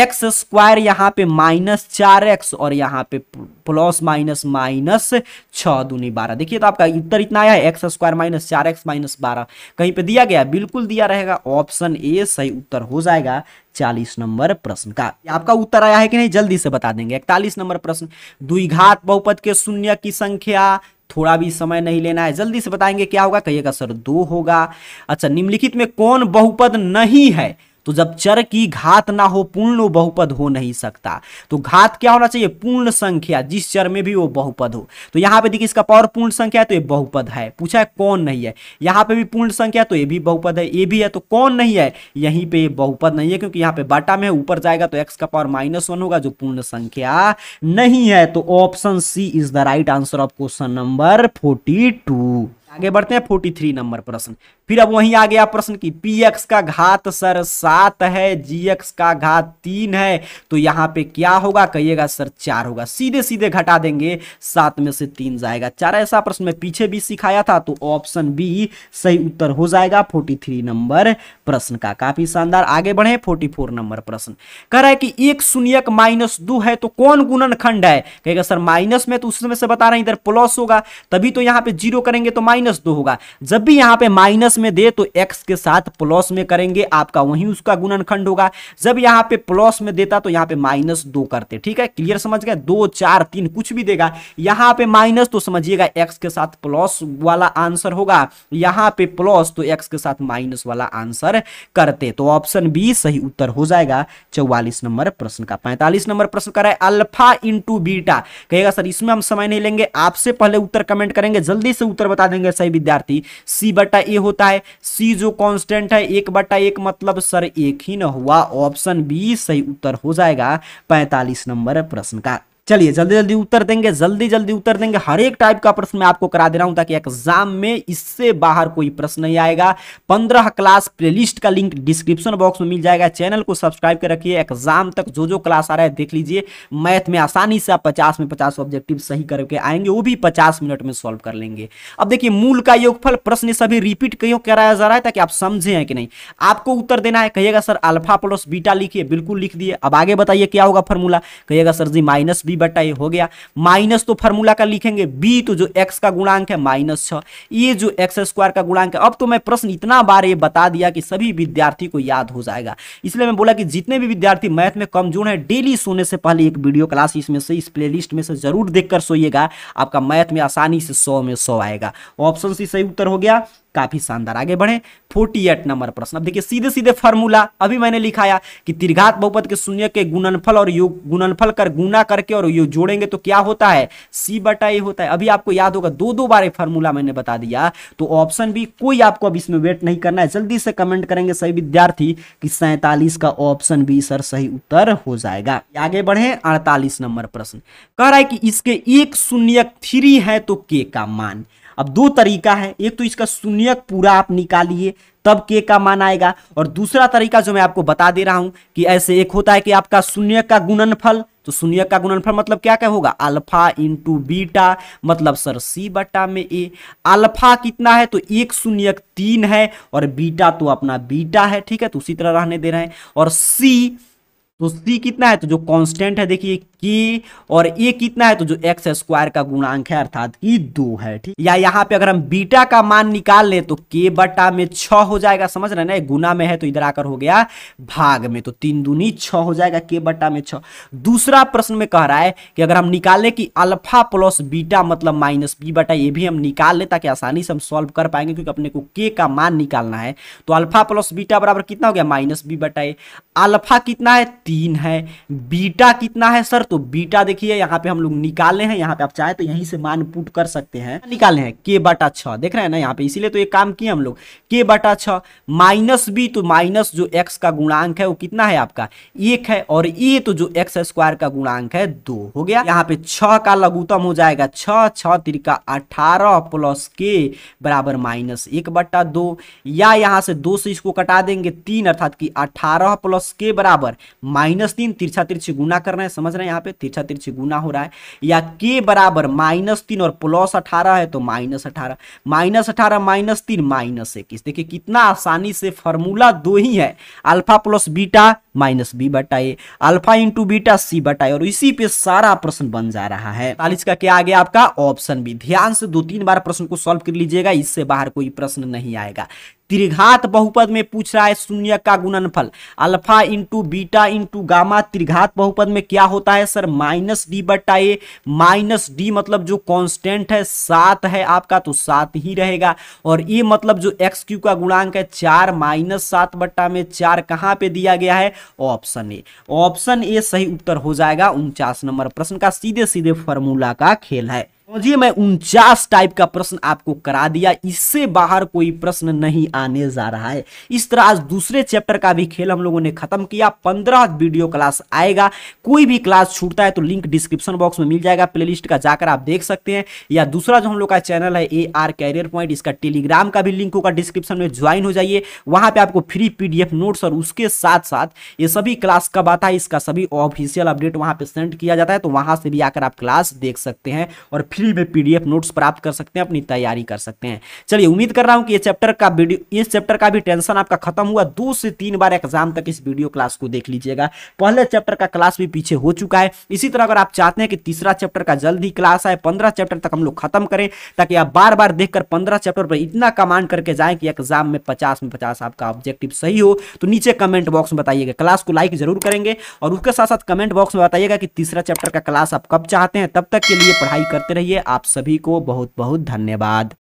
एक्स स्क्वायर यहाँ पे माइनस चार एक्स और यहाँ पे प्लस माइनस माइनस छः दूनी बारह देखिए तो आपका उत्तर इतना आया है एक्स स्क्वायर माइनस चार एक्स माइनस बारह कहीं पे दिया गया बिल्कुल दिया रहेगा ऑप्शन ए सही उत्तर हो जाएगा चालीस नंबर प्रश्न का आपका उत्तर आया है कि नहीं जल्दी से बता देंगे इकतालीस नंबर प्रश्न द्विघात बहुपद के शून्य की संख्या थोड़ा भी समय नहीं लेना है जल्दी से बताएंगे क्या होगा कहिएगा सर दो होगा अच्छा निम्नलिखित में कौन बहुपद नहीं है तो जब चर की घात ना हो पूर्ण बहुपद हो नहीं सकता तो घात क्या होना चाहिए पूर्ण संख्या जिस चर में भी वो बहुपद हो तो यहाँ पे देखिए इसका पावर पूर्ण संख्या है तो ये बहुपद है पूछा है कौन नहीं है यहाँ पे भी पूर्ण संख्या तो ये भी बहुपद है ये भी है तो कौन नहीं है यहीं पर बहुपद नहीं है क्योंकि यहाँ पे बाटा में ऊपर जाएगा तो एक्स का पावर माइनस वन होगा जो पूर्ण संख्या नहीं है तो option C is the right answer of question number forty two आगे बढ़ते हैं फोर्टी थ्री नंबर प्रश्न फिर अब वहीं आ गया प्रश्न की पी एक्स का घात सर सात है जी एक्स का घात तीन है तो यहाँ पे क्या होगा कहिएगा सर चार होगा सीधे सीधे घटा देंगे सात में से तीन जाएगा चार ऐसा प्रश्न में पीछे भी सिखाया था तो ऑप्शन बी सही उत्तर हो जाएगा फोर्टी थ्री नंबर प्रश्न का काफी शानदार आगे बढ़े फोर्टी फोर नंबर प्रश्न कह रहा है कि एक शून्य माइनस दो है तो कौन गुणन है कहेगा सर माइनस में तो उसमें से बता रहे हैं इधर प्लस होगा तभी तो यहाँ पे जीरो करेंगे तो माइनस माइनस दो होगा जब भी यहाँ पे माइनस में दे तो एक्स के साथ प्लस में करेंगे आपका वही उसका गुणनखंड होगा जब यहाँ पे प्लस में देता तो यहाँ पे माइनस दो करते ठीक है क्लियर समझ गए दो चार तीन कुछ भी देगा यहाँ पे माइनस तो समझिएगा एक्स के साथ प्लस वाला आंसर होगा यहाँ पे प्लस तो एक्स के साथ माइनस वाला आंसर करते तो ऑप्शन बी सही उत्तर हो जाएगा चौवालीस नंबर प्रश्न का पैंतालीस नंबर प्रश्न करा है अल्फा इंटू बीटा कहेगा सर इसमें हम समय नहीं लेंगे आपसे पहले उत्तर कमेंट करेंगे जल्दी से उत्तर बता देंगे सही विद्यार्थी सी बटा ए होता है सी जो कॉन्स्टेंट है एक बटा एक मतलब सर एक ही न हुआ ऑप्शन बी सही उत्तर हो जाएगा पैंतालीस नंबर प्रश्न का चलिए जल्दी जल्दी उत्तर देंगे जल्दी जल्दी उत्तर देंगे हर एक टाइप का प्रश्न मैं आपको करा दे रहा हूं ताकि एग्जाम में इससे बाहर कोई प्रश्न नहीं आएगा पंद्रह क्लास प्लेलिस्ट का लिंक डिस्क्रिप्शन बॉक्स में मिल जाएगा चैनल को सब्सक्राइब कर रखिए एग्जाम तक जो जो क्लास आ रहा है देख लीजिए मैथ में आसानी से आप पचास में पचास ऑब्जेक्टिव सही करके आएंगे वो भी पचास मिनट में सॉल्व कर लेंगे अब देखिए मूल का योगफल प्रश्न सभी रिपीट क्यों कराया जा रहा है ताकि आप समझे हैं कि नहीं आपको उत्तर देना है कहिएगा सर अल्फा प्लस बीटा लिखिए बिल्कुल लिख दिए अब आगे बताइए क्या होगा फॉर्मूला कहिएगा सर जी माइनस बी बटा ए हो गया माइनस तो फार्मूला का लिखेंगे बी तो जो एक्स का गुणांक है माइनस छ ये जो एक्स स्क्वायर का गुणांक है अब तो मैं प्रश्न इतना बार ये बता दिया कि सभी विद्यार्थी को याद हो जाएगा इसलिए मैं बोला कि जितने भी विद्यार्थी मैथ में कमजोर है डेली सोने से पहले एक वीडियो क्लास इसमें से इस प्ले में से जरूर देखकर सोइएगा आपका मैथ में आसानी से सौ में सौ आएगा ऑप्शन सी सही उत्तर हो गया काफी शानदार आगे बढ़े फोर्टी एट नंबर प्रश्न अब देखिए सीधे सीधे फॉर्मूला अभी मैंने लिखाया कि त्रिघात बहुपद के शून्य के गुणनफल और योग गुणनफल कर गुना करके और योग जोड़ेंगे तो क्या होता है सी बटा ए होता है अभी आपको याद होगा दो दो बार फॉर्मूला मैंने बता दिया तो ऑप्शन भी कोई आपको अब इसमें वेट नहीं करना है जल्दी से कमेंट करेंगे सही विद्यार्थी कि सैतालीस का ऑप्शन बी सर सही उत्तर हो जाएगा आगे बढ़े अड़तालीस नंबर प्रश्न कह रहा है कि इसके एक शून्य थ्री है तो के का मान अब दो तरीका है एक तो इसका शून्यक पूरा आप निकालिए तब के का मान आएगा और दूसरा तरीका जो मैं आपको बता दे रहा हूं कि ऐसे एक होता है कि आपका शून्य का गुणनफल तो शून्य का गुणनफल मतलब क्या क्या होगा अल्फा इंटू बीटा मतलब सर सी बटा में ए अल्फा कितना है तो एक शून्य तीन है और बीटा तो अपना बीटा है ठीक है तो उसी तरह रहने दे रहे हैं और सी तो सी कितना है तो जो कांस्टेंट है देखिए के और ए कितना है तो जो एक्स स्क्वायर का गुणांक है अर्थात की e दो है ठीक या यहाँ पे अगर हम बीटा का मान निकाल लें तो के बटा में छ हो जाएगा समझ रहे ना गुना में है तो इधर आकर हो गया भाग में तो तीन दूनी छ हो जाएगा के बटा में छ दूसरा प्रश्न में कह रहा है कि अगर हम निकाल लें कि अल्फा प्लस बीटा मतलब माइनस बी बटा ये भी हम निकाल लें ताकि आसानी से हम सॉल्व कर पाएंगे क्योंकि अपने को के का मान निकालना है तो अल्फा प्लस बीटा बराबर कितना हो गया माइनस बी बटा ए अल्फा कितना है तीन है बीटा कितना है सर तो बीटा देखिए यहाँ पे हम लोग निकाले हैं यहाँ पे आप चाहे तो यहीं से मान पुट कर सकते हैं निकाले हैं के बटा छ देख रहे हैं ना यहाँ पे इसीलिए तो ये काम किए हम लोग के बटा छ माइनस बी तो माइनस जो एक्स का गुणांक है वो कितना है आपका एक है और ए तो जो एक्स स्क्वायर का गुणांक है दो हो गया यहाँ पे छ का लघुतम हो जाएगा छ छ तिरका अठारह प्लस के बराबर माइनस एक बटा दो या यहाँ से दो से इसको कटा देंगे तीन अर्थात की अठारह प्लस के बराबर माइनस तीन तिरछा तिरछी गुना करना है समझ रहे हैं यहाँ पे तिरछा तिरछी गुना हो रहा है या के बराबर माइनस तीन और प्लस अठारह है तो माइनस अठारह माइनस अठारह माइनस तीन माइनस इक्कीस देखिए कितना आसानी से फॉर्मूला दो ही है alpha plus beta minus B बटा A alpha into beta C बटा ए और इसी पे सारा प्रश्न बन जा रहा है तालीस का क्या आ गया आपका ऑप्शन बी ध्यान से दो तीन बार प्रश्न को सॉल्व कर लीजिएगा इससे बाहर कोई प्रश्न नहीं आएगा त्रिघात बहुपद में पूछ रहा है शून्य का गुणनफल alpha into beta into gamma त्रिघात बहुपद में क्या होता है सर माइनस डी बट्टा ए माइनस डी मतलब जो कांस्टेंट है सात है आपका तो सात ही रहेगा और ए मतलब जो एक्स क्यू का गुणांक है चार माइनस सात बट्टा में चार कहाँ पे दिया गया है ऑप्शन ए ऑप्शन ए सही उत्तर हो जाएगा उनचास नंबर प्रश्न का सीधे सीधे फॉर्मूला का खेल है समझिए मैं उनचास टाइप का प्रश्न आपको करा दिया इससे बाहर कोई प्रश्न नहीं आने जा रहा है इस तरह आज दूसरे चैप्टर का भी खेल हम लोगों ने खत्म किया पंद्रह वीडियो क्लास आएगा कोई भी क्लास छूटता है तो लिंक डिस्क्रिप्शन बॉक्स में मिल जाएगा प्लेलिस्ट का जाकर आप देख सकते हैं या दूसरा जो हम लोग का चैनल है ए आर कैरियर पॉइंट इसका टेलीग्राम का भी लिंक होगा डिस्क्रिप्शन में ज्वाइन हो जाइए वहाँ पर आपको फ्री पी नोट्स और उसके साथ साथ ये सभी क्लास कब आता है इसका सभी ऑफिशियल अपडेट वहां पर सेंड किया जाता है तो वहां से भी आकर आप क्लास देख सकते हैं और फ्री में पीडीएफ नोट्स प्राप्त कर सकते हैं अपनी तैयारी कर सकते हैं चलिए उम्मीद कर रहा हूं कि ये चैप्टर का वीडियो इस चैप्टर का भी टेंशन आपका खत्म हुआ दो से तीन बार एग्जाम तक इस वीडियो क्लास को देख लीजिएगा पहले चैप्टर का क्लास भी पीछे हो चुका है इसी तरह अगर आप चाहते हैं कि तीसरा चैप्टर का जल्द ही क्लास आए पंद्रह चैप्टर तक हम लोग खत्म करें ताकि आप बार बार देखकर पंद्रह चैप्टर पर इतना कमांड करके जाए कि एग्जाम में पचास में पचास आपका ऑब्जेक्टिव सही हो तो नीचे कमेंट बॉक्स में बताइएगा क्लास को लाइक जरूर करेंगे और उसके साथ साथ कमेंट बॉक्स में बताइएगा कि तीसरा चैप्टर का क्लास आप कब चाहते हैं तब तक के लिए पढ़ाई करते रहिए लिए आप सभी को बहुत बहुत धन्यवाद